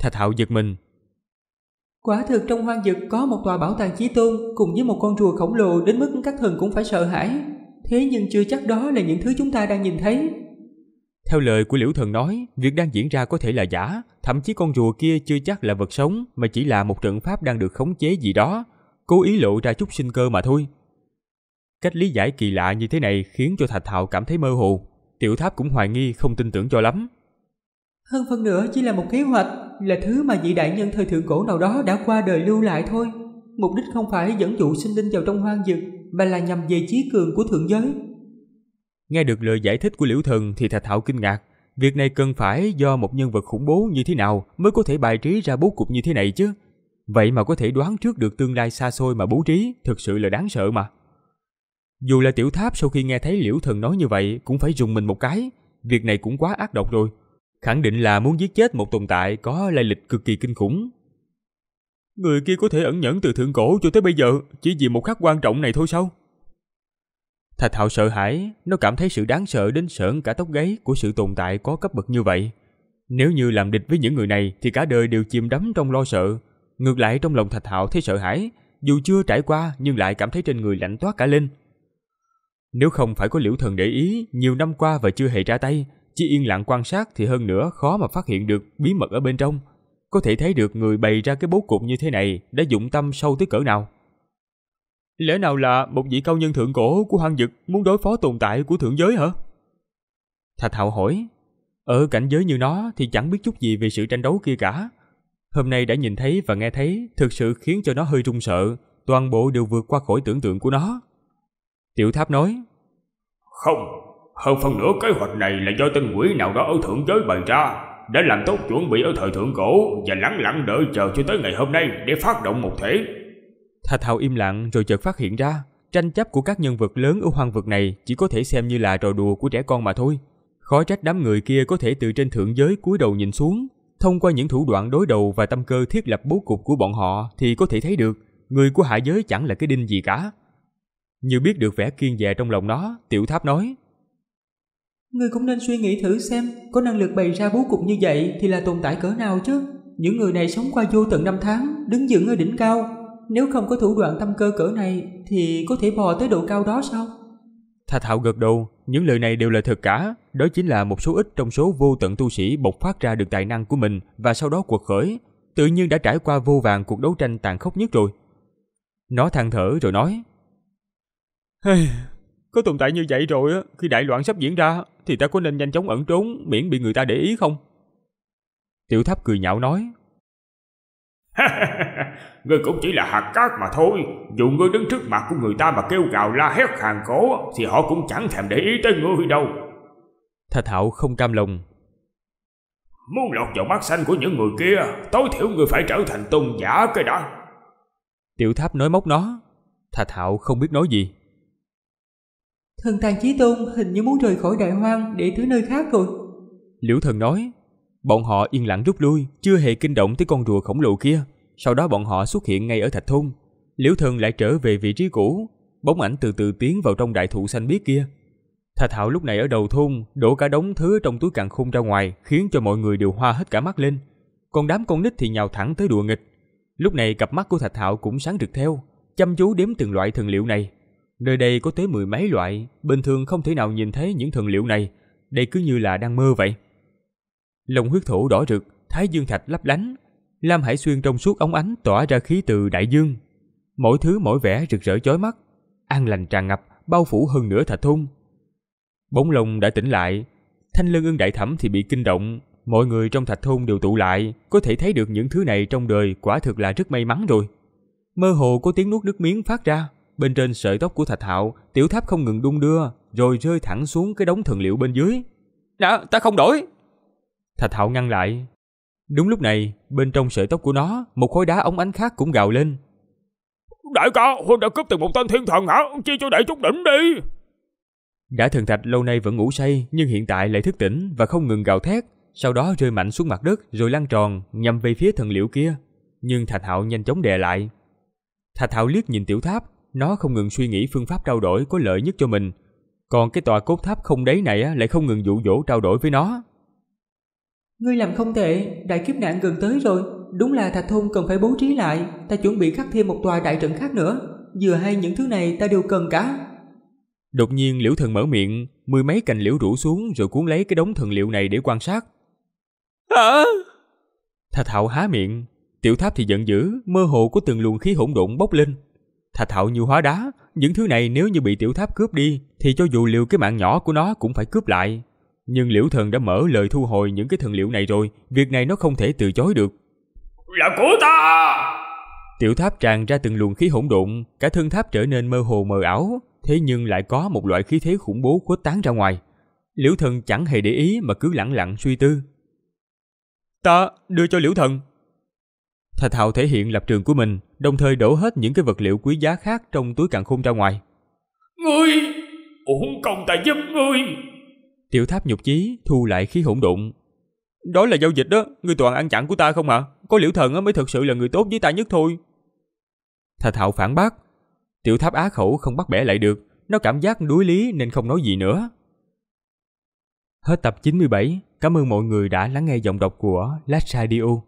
S1: Thạch hạo giật mình.
S4: Quả thực trong hoang dực có một tòa bảo tàng chí tôn cùng với một con rùa khổng lồ đến mức các thần cũng phải sợ hãi. Thế nhưng chưa chắc đó là những thứ chúng ta đang nhìn
S1: thấy. Theo lời của Liễu Thần nói, việc đang diễn ra có thể là giả, thậm chí con rùa kia chưa chắc là vật sống mà chỉ là một trận pháp đang được khống chế gì đó, cố ý lộ ra chút sinh cơ mà thôi. Cách lý giải kỳ lạ như thế này khiến cho Thạch Thạo cảm thấy mơ hồ, tiểu tháp cũng hoài nghi không tin tưởng cho lắm.
S4: Hơn phần nữa chỉ là một kế hoạch, là thứ mà vị đại nhân thời thượng cổ nào đó đã qua đời lưu lại thôi. Mục đích không phải dẫn dụ sinh linh vào trong hoang dực, mà là nhằm về trí cường của thượng giới,
S1: Nghe được lời giải thích của Liễu Thần thì Thạch Hạo kinh ngạc, việc này cần phải do một nhân vật khủng bố như thế nào mới có thể bài trí ra bố cục như thế này chứ. Vậy mà có thể đoán trước được tương lai xa xôi mà bố trí, thực sự là đáng sợ mà. Dù là tiểu tháp sau khi nghe thấy Liễu Thần nói như vậy cũng phải dùng mình một cái, việc này cũng quá ác độc rồi. Khẳng định là muốn giết chết một tồn tại có lai lịch cực kỳ kinh khủng. Người kia có thể ẩn nhẫn từ thượng cổ cho tới bây giờ chỉ vì một khắc quan trọng này thôi sao? Thạch Hạo sợ hãi, nó cảm thấy sự đáng sợ đến sởn cả tóc gáy của sự tồn tại có cấp bậc như vậy. Nếu như làm địch với những người này thì cả đời đều chìm đắm trong lo sợ. Ngược lại trong lòng Thạch Hạo thấy sợ hãi, dù chưa trải qua nhưng lại cảm thấy trên người lạnh toát cả lên. Nếu không phải có Liễu Thần để ý, nhiều năm qua và chưa hề ra tay, chỉ yên lặng quan sát thì hơn nữa khó mà phát hiện được bí mật ở bên trong. Có thể thấy được người bày ra cái bố cục như thế này đã dụng tâm sâu tới cỡ nào. Lẽ nào là một vị cao nhân thượng cổ của hoang dực muốn đối phó tồn tại của thượng giới hả? Thạch Hạo hỏi, ở cảnh giới như nó thì chẳng biết chút gì về sự tranh đấu kia cả. Hôm nay đã nhìn thấy và nghe thấy thực sự khiến cho nó hơi run sợ, toàn bộ đều vượt qua
S2: khỏi tưởng tượng của nó. Tiểu Tháp nói, Không, hơn phần nửa kế hoạch này là do tên quỷ nào đó ở thượng giới bày ra, đã làm tốt chuẩn bị ở thời thượng cổ và lắng lặng đợi chờ cho tới ngày hôm nay để phát động một thể thà Hạo im lặng rồi chợt
S1: phát hiện ra, tranh chấp của các nhân vật lớn ở hoang vực này chỉ có thể xem như là trò đùa của trẻ con mà thôi. Khó trách đám người kia có thể từ trên thượng giới cúi đầu nhìn xuống, thông qua những thủ đoạn đối đầu và tâm cơ thiết lập bố cục của bọn họ thì có thể thấy được, người của hạ giới chẳng là cái đinh gì cả. Như biết được vẻ kiên dè trong lòng nó, Tiểu Tháp nói:
S4: Người cũng nên suy nghĩ thử xem, có năng lực bày ra bố cục như vậy thì là tồn tại cỡ nào chứ? Những người này sống qua vô tận năm tháng, đứng dựng ở đỉnh cao, nếu không có thủ đoạn tâm cơ cỡ này thì có thể bò tới độ cao đó sao?
S1: Thạch Hạo gật đầu, những lời này đều là thật cả, đó chính là một số ít trong số vô tận tu sĩ bộc phát ra được tài năng của mình và sau đó cuộc khởi, tự nhiên đã trải qua vô vàng cuộc đấu tranh tàn khốc nhất rồi. Nó than thở rồi nói: hey, có tồn tại như vậy rồi khi đại loạn sắp diễn ra thì ta có nên nhanh chóng ẩn trốn miễn bị người ta để ý không?" Tiểu Tháp cười nhạo nói:
S2: ngươi cũng chỉ là hạt cát mà thôi Dù ngươi đứng trước mặt của người ta mà kêu gào la hét hàng cổ Thì họ cũng chẳng thèm để ý tới ngươi đâu Thạch Hạo không cam lòng Muốn lọt vào mắt xanh của những người kia Tối thiểu ngươi phải trở thành tôn giả cái đó
S1: Tiểu tháp nói móc nó Thạch Hạo không biết nói gì
S4: Thần tàng chí tôn hình như muốn rời khỏi đại hoang
S1: Để tới nơi khác rồi Liễu thần nói Bọn họ yên lặng rút lui, chưa hề kinh động tới con rùa khổng lồ kia. Sau đó bọn họ xuất hiện ngay ở thạch thôn. Liễu Thần lại trở về vị trí cũ, bóng ảnh từ từ tiến vào trong đại thụ xanh biếc kia. Thạch Hạo lúc này ở đầu thôn, đổ cả đống thứ trong túi càn khung ra ngoài, khiến cho mọi người đều hoa hết cả mắt lên. Còn đám con nít thì nhào thẳng tới đùa nghịch. Lúc này cặp mắt của Thạch Hạo cũng sáng rực theo, chăm chú đếm từng loại thần liệu này. Nơi đây có tới mười mấy loại, bình thường không thể nào nhìn thấy những thần liệu này, đây cứ như là đang mơ vậy. Lồng huyết thủ đỏ rực, thái dương thạch lấp lánh, lam hải xuyên trong suốt ống ánh tỏa ra khí từ đại dương. Mỗi thứ mỗi vẻ rực rỡ chói mắt, an lành tràn ngập, bao phủ hơn nửa thạch thung. Bóng lồng đã tỉnh lại, thanh lương ưng đại thẩm thì bị kinh động, mọi người trong thạch thung đều tụ lại, có thể thấy được những thứ này trong đời quả thực là rất may mắn rồi. Mơ hồ có tiếng nuốt nước miếng phát ra, bên trên sợi tóc của Thạch Hạo, tiểu tháp không ngừng đung đưa, rồi rơi thẳng xuống cái đống thần liệu bên dưới. "Đã, ta không đổi." Thạch Hạo ngăn lại. Đúng lúc này, bên trong sợi tóc của nó, một khối đá ống ánh khác cũng gào lên.
S2: Đại ca, huynh đã cướp từ một tên thiên thần hả? Chia cho đại chút đỉnh đi.
S1: Gã thần thạch lâu nay vẫn ngủ say, nhưng hiện tại lại thức tỉnh và không ngừng gào thét, sau đó rơi mạnh xuống mặt đất rồi lăn tròn nhằm về phía thần liễu kia, nhưng Thạch Hạo nhanh chóng đè lại. Thạch Hạo liếc nhìn tiểu tháp, nó không ngừng suy nghĩ phương pháp trao đổi có lợi nhất cho mình, còn cái tòa cốt tháp không đáy này lại không ngừng dụ dỗ trao đổi với nó.
S4: Ngươi làm không tệ, đại kiếp nạn gần tới rồi, đúng là thạch thôn cần phải bố trí lại, ta chuẩn bị khắc thêm một tòa đại trận khác nữa, vừa hay những thứ này ta đều cần cả.
S1: Đột nhiên liễu thần mở miệng, mười mấy cành liễu rủ xuống rồi cuốn lấy cái đống thần liệu này để quan sát. Hả? À! Thạch hạo há miệng, tiểu tháp thì giận dữ, mơ hồ có từng luồng khí hỗn độn bốc lên. Thạch hạo như hóa đá, những thứ này nếu như bị tiểu tháp cướp đi thì cho dù liều cái mạng nhỏ của nó cũng phải cướp lại. Nhưng liễu thần đã mở lời thu hồi những cái thần liệu này rồi, việc này nó không thể từ chối được.
S2: Là của ta!
S1: Tiểu tháp tràn ra từng luồng khí hỗn độn, cả thân tháp trở nên mơ hồ mờ ảo, thế nhưng lại có một loại khí thế khủng bố khuếch tán ra ngoài. Liễu thần chẳng hề để ý mà cứ lẳng lặng suy tư. Ta đưa cho liễu thần. Thạch Hạo thể hiện lập trường của mình, đồng thời đổ hết những cái vật liệu quý giá khác trong túi càng khôn ra ngoài.
S2: Ngươi, uổng công ta giúp ngươi.
S1: Tiểu tháp nhục chí thu lại khí hỗn độn. Đó là giao dịch đó, người toàn ăn chặn của ta không ạ? Có liễu thần mới thực sự là người tốt với ta nhất thôi. Thà thạo phản bác. Tiểu tháp á khẩu không bắt bẻ lại được, nó cảm giác đuối lý nên không nói gì nữa.
S2: Hết tập 97, cảm ơn mọi người đã lắng nghe giọng đọc của Last Radio.